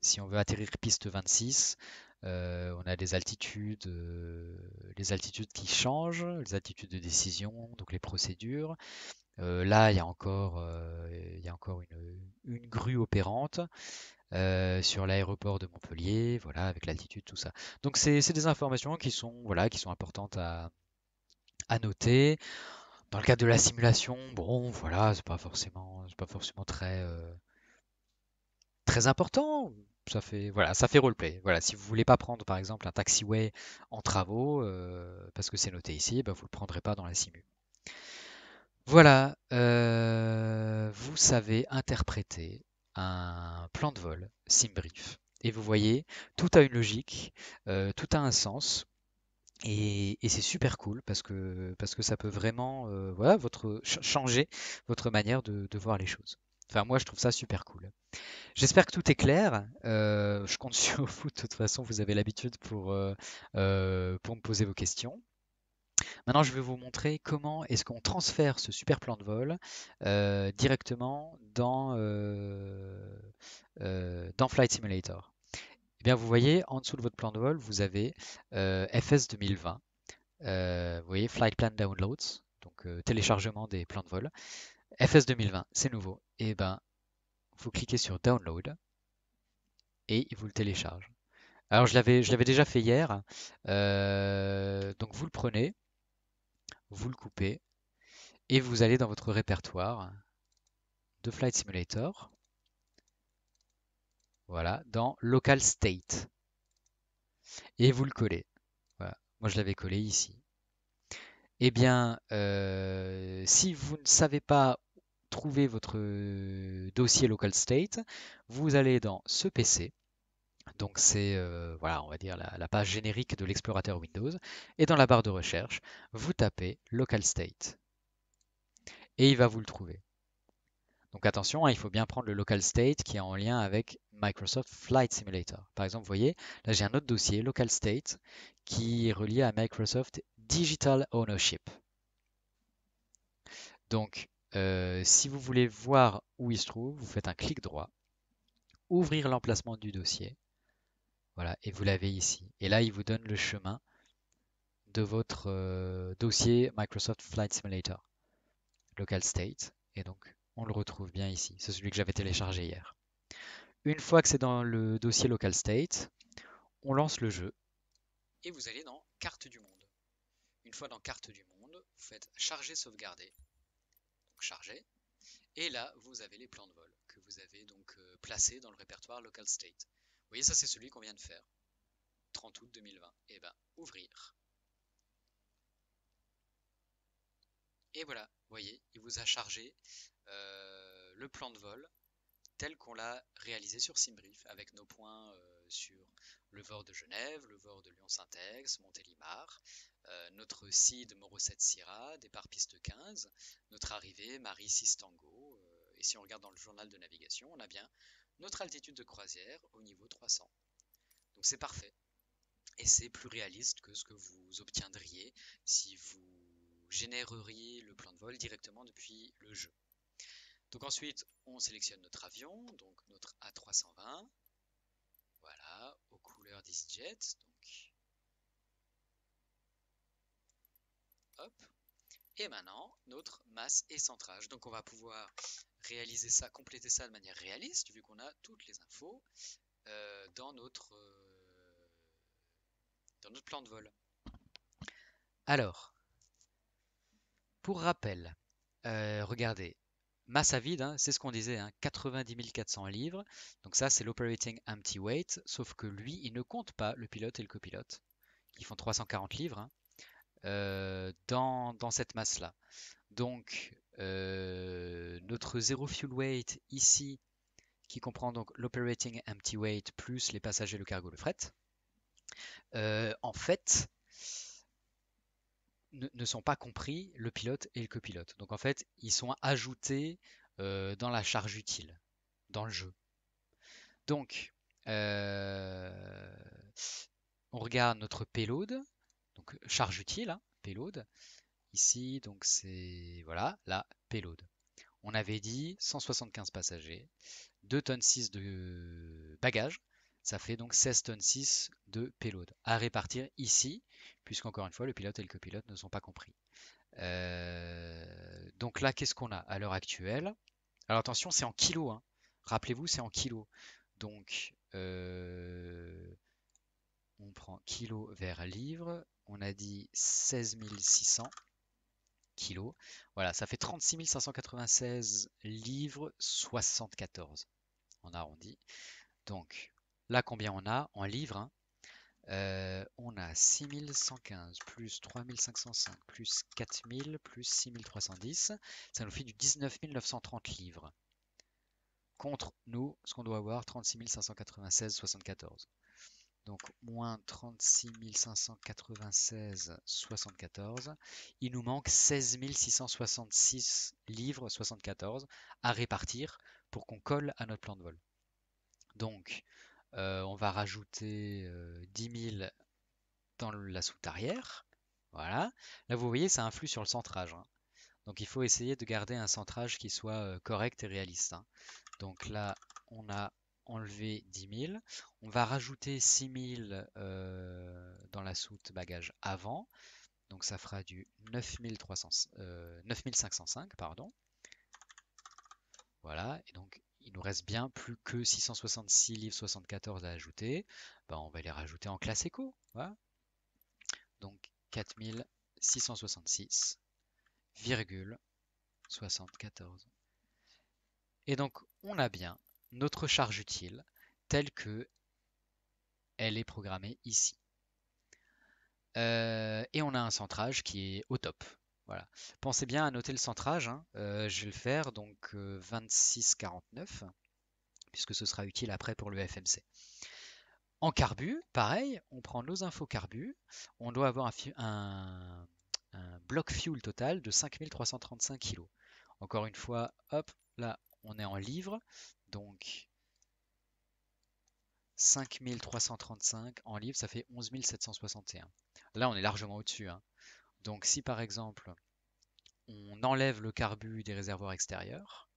si on veut atterrir piste 26, on a des altitudes, les altitudes qui changent, les altitudes de décision, donc les procédures. Euh, là, il y a encore, euh, une, grue opérante. Euh, sur l'aéroport de Montpellier, voilà, avec l'altitude, tout ça. Donc c'est des informations qui sont, voilà, qui sont importantes à, noter. Dans le cadre de la simulation, bon, voilà, c'est pas forcément, pas forcément très, important. Ça fait, voilà, ça fait roleplay. Voilà, si vous voulez pas prendre par exemple un taxiway en travaux, parce que c'est noté ici, vous ben, vous le prendrez pas dans la simu. Voilà, euh, vous savez interpréter un plan de vol SimBrief. Et vous voyez, tout a une logique, euh, tout a un sens. Et, c'est super cool parce que, parce que ça peut vraiment euh, voilà, votre, changer votre manière de, voir les choses. Enfin, moi, je trouve ça super cool. J'espère que tout est clair. je compte sur vous. De toute façon, vous avez l'habitude pour, pour me poser vos questions. Maintenant, je vais vous montrer comment est-ce qu'on transfère ce super plan de vol euh, directement dans, euh, euh, dans Flight Simulator. Et eh bien, vous voyez, en dessous de votre plan de vol, vous avez FS 2020. vous voyez, Flight Plan Downloads, donc téléchargement des plans de vol. FS 2020, c'est nouveau. Et eh ben, vous cliquez sur Download et il vous le télécharge. Alors je l'avais déjà fait hier, donc vous le prenez, vous le coupez et vous allez dans votre répertoire de Flight Simulator. Voilà, dans Local State. Et vous le collez. Moi, je l'avais collé ici. Eh bien, euh, si vous ne savez pas trouver votre dossier Local State, vous allez dans ce PC donc c'est euh, voilà, on va dire la, page générique de l'explorateur Windows. Et dans la barre de recherche, vous tapez local state. Et il va vous le trouver. Donc attention, hein, il faut bien prendre le local state qui est en lien avec Microsoft Flight Simulator. Par exemple, vous voyez, là j'ai un autre dossier, local state, qui est relié à Microsoft Digital Ownership. Donc, euh, si vous voulez voir où il se trouve, vous faites un clic droit, ouvrir l'emplacement du dossier, voilà, et vous l'avez ici. Et là, il vous donne le chemin de votre euh, dossier Microsoft Flight Simulator, local state. Et donc, on le retrouve bien ici. C'est celui que j'avais téléchargé hier. Une fois que c'est dans le dossier local state, on lance le jeu et vous allez dans carte du monde. Une fois dans carte du monde, vous faites charger sauvegarder. Donc charger. Et là, vous avez les plans de vol que vous avez donc euh, placés dans le répertoire local state voyez, ça c'est celui qu'on vient de faire. 30 août 2020. Et eh ben, ouvrir. Et voilà, vous voyez, il vous a chargé euh, le plan de vol tel qu'on l'a réalisé sur Simbrief, avec nos points euh, sur le Vor de Genève, le Vor de Lyon-Saint-Ex, Montélimar, euh, notre CID Morosette-Sira, départ piste 15, notre arrivée marie Cistango. et si on regarde dans le journal de navigation, on a bien notre altitude de croisière au niveau 300. Donc c'est parfait. Et c'est plus réaliste que ce que vous obtiendriez si vous généreriez le plan de vol directement depuis le jeu. Donc ensuite, on sélectionne notre avion, donc notre A320. Voilà, aux couleurs d'EasyJet. Donc, hop, et maintenant, notre masse et centrage. Donc on va pouvoir réaliser ça, compléter ça de manière réaliste, vu qu'on a toutes les infos euh, dans, notre, euh, dans notre plan de vol. Alors, pour rappel, euh, regardez, masse à vide, hein, c'est ce qu'on disait, 90 hein, 400 livres. Donc ça, c'est l'operating empty weight, sauf que lui, il ne compte pas le pilote et le copilote, qui font 340 livres. Hein. Euh, dans, cette masse-là. Donc, euh, notre zero fuel weight ici, qui comprend donc l'operating empty weight plus les passagers, le cargo, le fret, euh, en fait, ne, sont pas compris le pilote et le copilote. Donc en fait, ils sont ajoutés dans la charge utile, dans le jeu. Donc, on regarde notre payload donc charge utile, hein, payload. Ici, donc c'est voilà, la payload. On avait dit 175 passagers, 2 tonnes 6 de bagages, ça fait donc 16 tonnes 6 de payload à répartir ici, puisqu'encore une fois, le pilote et le copilote ne sont pas compris. Euh, donc là, qu'est-ce qu'on a à l'heure actuelle Alors attention, c'est en kilos. Hein. Rappelez-vous, c'est en kilos. Donc, euh, on prend kilo vers livre on a dit 16 600 kilos. Voilà, ça fait 36 596 livres 74. On arrondi. Donc là, combien on a en livres hein euh, On a 6 115 plus 3505 plus 4000 plus 6310. Ça nous fait du 19 930 livres. Contre nous, ce qu'on doit avoir, 36 596 74 donc moins 36 596, 74. Il nous manque 16 666 livres 74 à répartir pour qu'on colle à notre plan de vol. Donc, euh, on va rajouter 10 euh, 000 dans la soute arrière. Voilà. Là, vous voyez, ça influe sur le centrage. Hein. Donc, il faut essayer de garder un centrage qui soit euh, correct et réaliste. Hein. Donc là, on a enlever 10 000. On va rajouter 6 000 euh, dans la soute bagage avant. Donc ça fera du 9300, 505. Euh, pardon. Voilà. Et donc il nous reste bien plus que 666 livres 74 à ajouter. Ben, on va les rajouter en classe éco. Voilà. Donc 4666,74. Et donc on a bien notre charge utile telle que elle est programmée ici. Euh, et on a un centrage qui est au top. Voilà. Pensez bien à noter le centrage. Hein. Euh, je vais le faire donc 26,49 euh, puisque ce sera utile après pour le FMC. En carbu, pareil, on prend nos infos carbu. On doit avoir un, un bloc fuel total de 5335 kg. Encore une fois, hop, là, on est en livres, donc 5335 en livres, ça fait 11 Là, on est largement au-dessus. Hein. Donc si par exemple, on enlève le carbu des réservoirs extérieurs,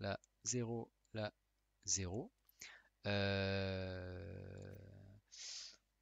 la 0, la 0,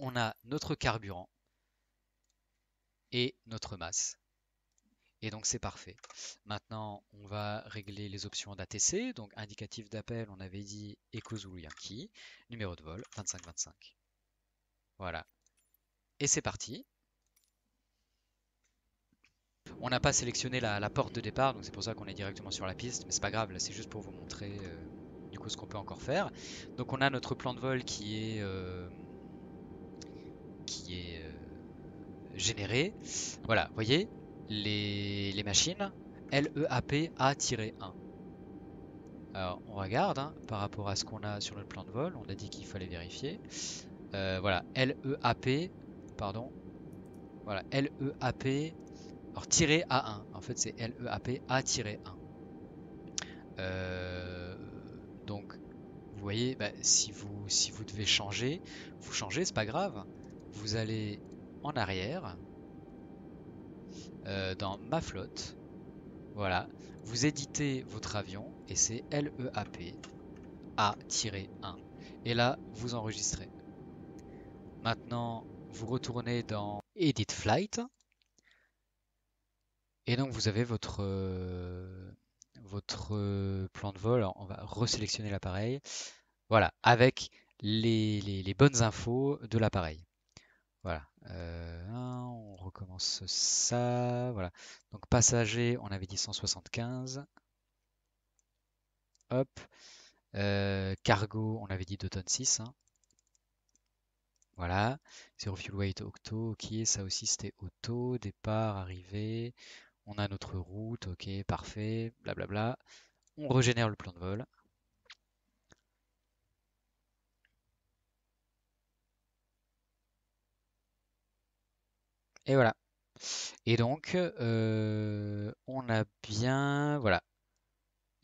on a notre carburant et notre masse. Et donc c'est parfait. Maintenant, on va régler les options d'ATC. Donc indicatif d'appel, on avait dit Echo Numéro de vol 2525. Voilà. Et c'est parti. On n'a pas sélectionné la, porte de départ, donc c'est pour ça qu'on est directement sur la piste, mais c'est pas grave, là c'est juste pour vous montrer euh, du coup ce qu'on peut encore faire. Donc on a notre plan de vol qui est euh, qui est euh, généré. Voilà, vous voyez, les, machines, LEAP A-1. Alors, on regarde hein, par rapport à ce qu'on a sur le plan de vol. On a dit qu'il fallait vérifier. Euh, voilà, LEAP, pardon. Voilà, LEAP, alors tiré A1. En fait, c'est LEAP A-1. Euh, donc, vous voyez, bah, si, vous, si vous devez changer, vous changez, c'est pas grave vous allez en arrière, euh, dans ma flotte, voilà, vous éditez votre avion et c'est LEAP A-1. Et là, vous enregistrez. Maintenant, vous retournez dans Edit Flight. Et donc, vous avez votre, euh, votre euh, plan de vol. on va resélectionner l'appareil. Voilà, avec les bonnes infos de l'appareil. Voilà. Euh, on recommence ça. Voilà. Donc passager, on avait dit 175. Hop. Euh, cargo, on avait dit 2 tonnes 6. Hein. Voilà. Zero fuel weight octo, ok. Ça aussi c'était auto. Départ, arrivée. On a notre route, ok, parfait. Blablabla. Bla, bla. On régénère le plan de vol. Et voilà. Et donc, euh, on a bien voilà,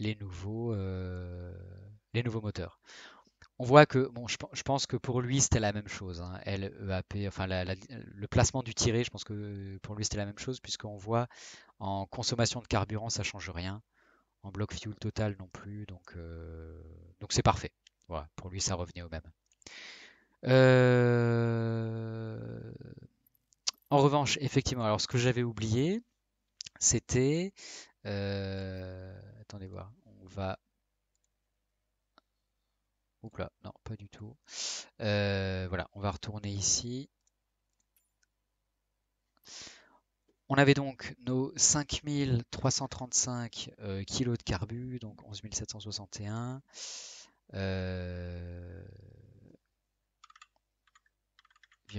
les, nouveaux, euh, les nouveaux moteurs. On voit que, bon, je, pense que pour lui, c'était la même chose. Hein, e enfin, la, le placement du tiré, je pense que pour lui, c'était la même chose, puisqu'on voit en consommation de carburant, ça change rien. En bloc fuel total non plus. Donc, euh, donc c'est parfait. Voilà, pour lui, ça revenait au même. Euh en revanche, effectivement, alors ce que j'avais oublié, c'était... Euh, attendez voir, on va... Oups là, non, pas du tout. Euh, voilà, on va retourner ici. On avait donc nos 5335 euh, kilos de carbu, donc 11 Euh,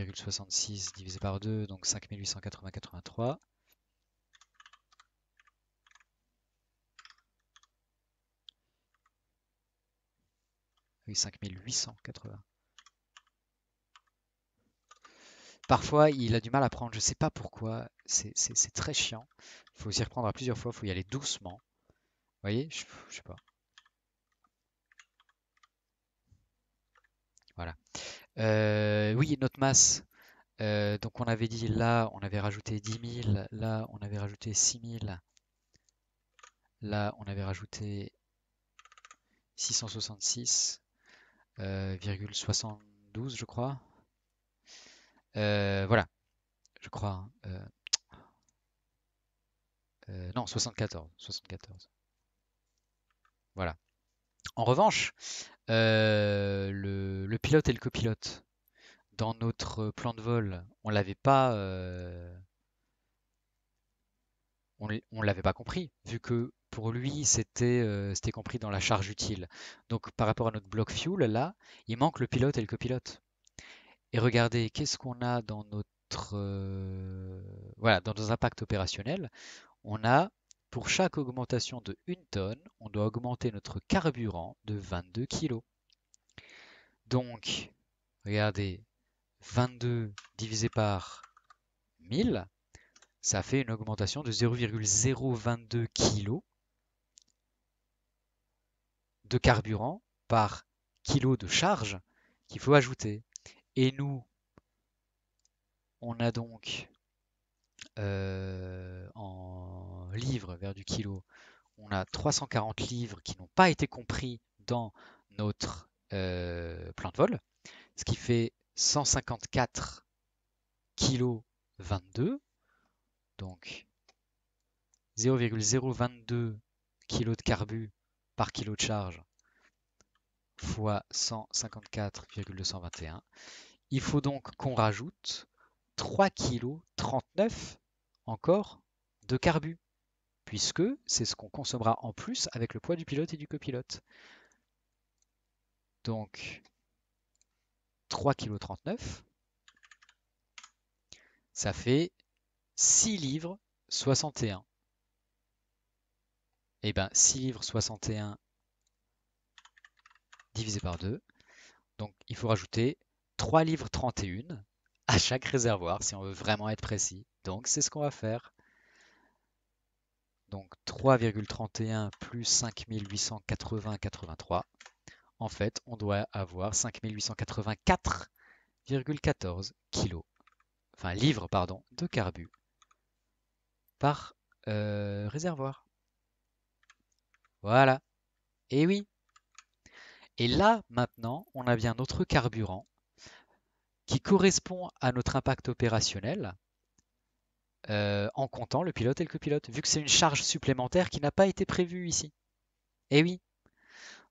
1,66 divisé par 2, donc 5880,83. Oui, 5880. Parfois, il a du mal à prendre, je ne sais pas pourquoi, c'est très chiant. Il faut s'y reprendre à plusieurs fois, il faut y aller doucement. Vous voyez, je, je sais pas. Voilà. Euh, oui, notre masse. Euh, donc on avait dit là, on avait rajouté 10 000, là, on avait rajouté 6 000, là, on avait rajouté 666,72, euh, je crois. voilà, je crois. Hein. non, 74, 74. Voilà. En revanche, euh, le, pilote et le copilote, dans notre plan de vol, on l'avait pas, euh, on, l'avait pas compris, vu que pour lui, euh, c'était compris dans la charge utile. Donc par rapport à notre bloc fuel, là, il manque le pilote et le copilote. Et regardez, qu'est-ce qu'on a dans notre... voilà, dans nos impacts opérationnels On a pour chaque augmentation de 1 tonne, on doit augmenter notre carburant de 22 kg. Donc, regardez, 22 divisé par 1000, ça fait une augmentation de 0,022 kg de carburant par kilo de charge qu'il faut ajouter. Et nous, on a donc euh, en livres vers du kilo, on a 340 livres qui n'ont pas été compris dans notre euh, plan de vol, ce qui fait 154 kg 22, donc 0,022 kg de carbu par kilo de charge fois 154,221. Il faut donc qu'on rajoute 3 kg 39 encore de carbu, puisque c'est ce qu'on consommera en plus avec le poids du pilote et du copilote. Donc 3,39 kg, ça fait 6 livres 61. Et eh bien 6 livres 61 divisé par 2, donc il faut rajouter 3 livres 31 à chaque réservoir si on veut vraiment être précis. Donc c'est ce qu'on va faire. Donc 3,31 plus 5880,83. En fait, on doit avoir 5884,14 kg enfin livres pardon, de carbu par euh, réservoir. Voilà. Et oui. Et là, maintenant, on a bien notre carburant qui correspond à notre impact opérationnel euh, en comptant le pilote et le copilote, vu que c'est une charge supplémentaire qui n'a pas été prévue ici. Et eh oui.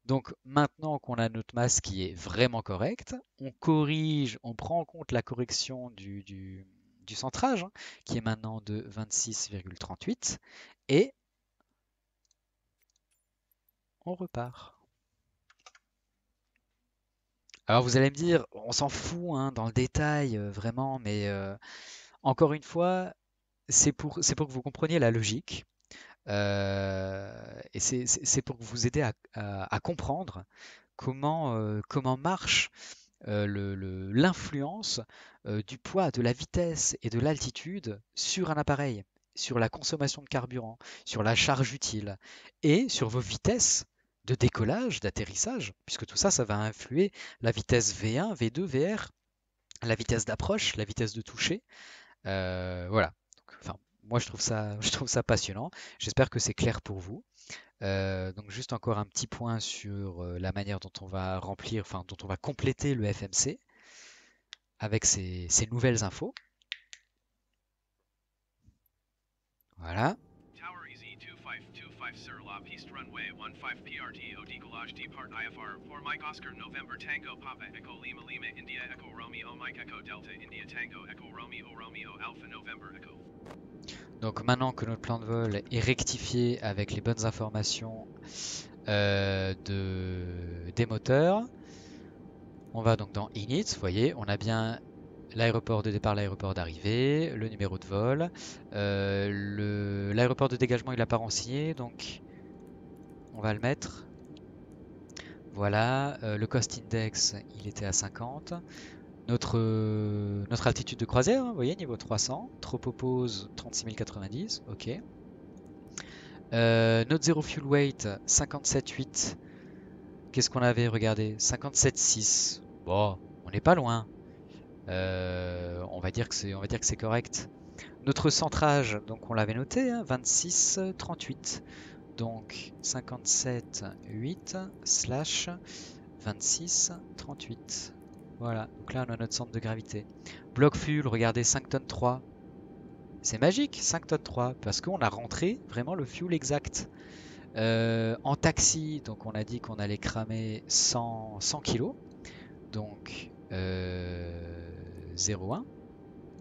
Donc maintenant qu'on a notre masse qui est vraiment correcte, on corrige, on prend en compte la correction du, centrage, hein, qui est maintenant de 26,38, et on repart. Alors vous allez me dire, on s'en fout hein, dans le détail, euh, vraiment, mais euh, encore une fois, c'est pour, que vous compreniez la logique. Euh, et c'est, c'est- pour vous aider à, comprendre comment, comment marche l'influence du poids, de la vitesse et de l'altitude sur un appareil, sur la consommation de carburant, sur la charge utile et sur vos vitesses de décollage, d'atterrissage, puisque tout ça, ça va influer la vitesse V1, V2, VR, la vitesse d'approche, la vitesse de toucher. Euh, voilà. enfin, moi, je trouve ça, je trouve ça passionnant. J'espère que c'est clair pour vous. Euh, donc juste encore un petit point sur euh, la manière dont on va remplir, enfin dont on va compléter le FMC avec ces, nouvelles infos. Voilà. East Runway 15 PRT OD Golage Depart IFR 4 Mike Oscar November Tango Papa Echo Lima Lima India Echo Romeo Mike Echo Delta India Tango Echo Romeo Romeo Alpha November Echo. Donc maintenant que notre plan de vol est rectifié avec les bonnes informations euh, de, des moteurs, on va donc dans Init, vous voyez, on a bien l'aéroport de départ, l'aéroport d'arrivée, le numéro de vol, euh, l'aéroport de dégagement il apparaît en donc on va le mettre. Voilà, euh, le cost index, il était à 50. Notre, euh, notre altitude de croisière, hein, vous voyez, niveau 300. Tropopause, 090. ok. Euh, notre zero fuel weight, 57,8. Qu'est-ce qu'on avait regardé 57,6. Bon, on n'est pas loin. on va dire que c'est correct. Notre centrage, donc on l'avait noté, 26, hein, 38 donc 57, 8, slash 26, 38. Voilà, donc là on a notre centre de gravité. Bloc fuel, regardez, 5 tonnes 3. C'est magique, 5 tonnes 3, parce qu'on a rentré vraiment le fuel exact. Euh, en taxi, donc on a dit qu'on allait cramer 100, kilos. kg, donc 0,1, euh,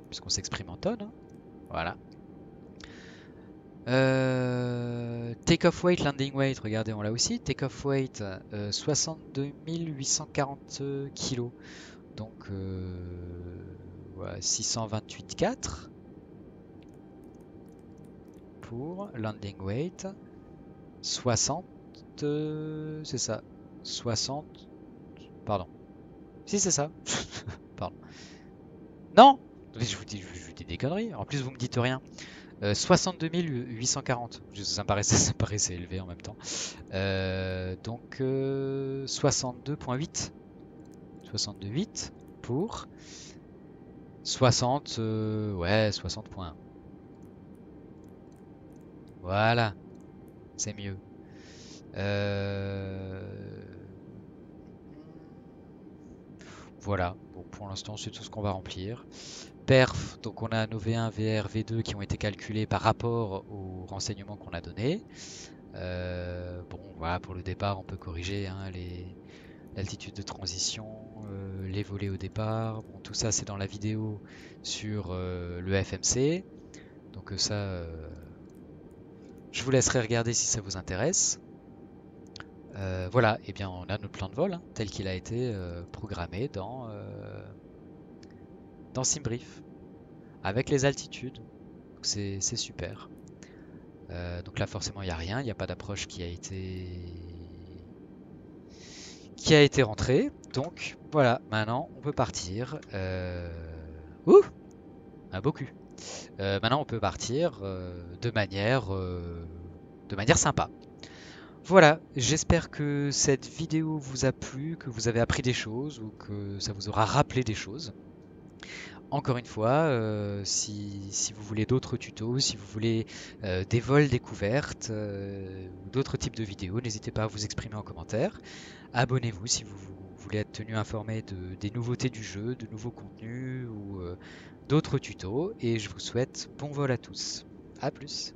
puisqu'on s'exprime en tonnes. Hein. Voilà, Takeoff euh, take off weight, landing weight, regardez, on là aussi. Take off weight, 62 840 kg. Donc, 628,4 euh, pour landing weight. Euh, 60, c'est ça. 60, pardon. Si, c'est ça. pardon. Non je vous dis des conneries. En plus, vous me dites rien. 62 euh, 840. Ça paraissait, ça élevé en même temps. Euh, donc 62.8. Euh, 62.8 pour 60. ouais, 60.1. Voilà. C'est mieux. Voilà. Bon, pour l'instant, c'est tout ce qu'on va remplir perf, donc on a nos V1, VR, V2 qui ont été calculés par rapport aux renseignements qu'on a donnés. Euh, bon, voilà, pour le départ, on peut corriger hein, l'altitude de transition, euh, les volets au départ. Bon, tout ça, c'est dans la vidéo sur euh, le FMC. Donc ça, je vous laisserai regarder si ça vous intéresse. voilà, et eh bien on a notre plan de vol hein, tel qu'il a été programmé dans dans Simbrief, avec les altitudes. C'est super. Euh, donc là, forcément, il n'y a rien. Il n'y a pas d'approche qui a été qui a été rentrée. Donc voilà, maintenant on peut partir. Euh, ouh Un beau cul. Euh, maintenant on peut partir de manière de manière sympa. Voilà, j'espère que cette vidéo vous a plu, que vous avez appris des choses ou que ça vous aura rappelé des choses. Encore une fois, euh, si, vous voulez d'autres tutos, si vous voulez euh, des vols découvertes euh, ou d'autres types de vidéos, n'hésitez pas à vous exprimer en commentaire. Abonnez-vous si vous, voulez être tenu informé de, des nouveautés du jeu, de nouveaux contenus ou d'autres tutos. Et je vous souhaite bon vol à tous. A plus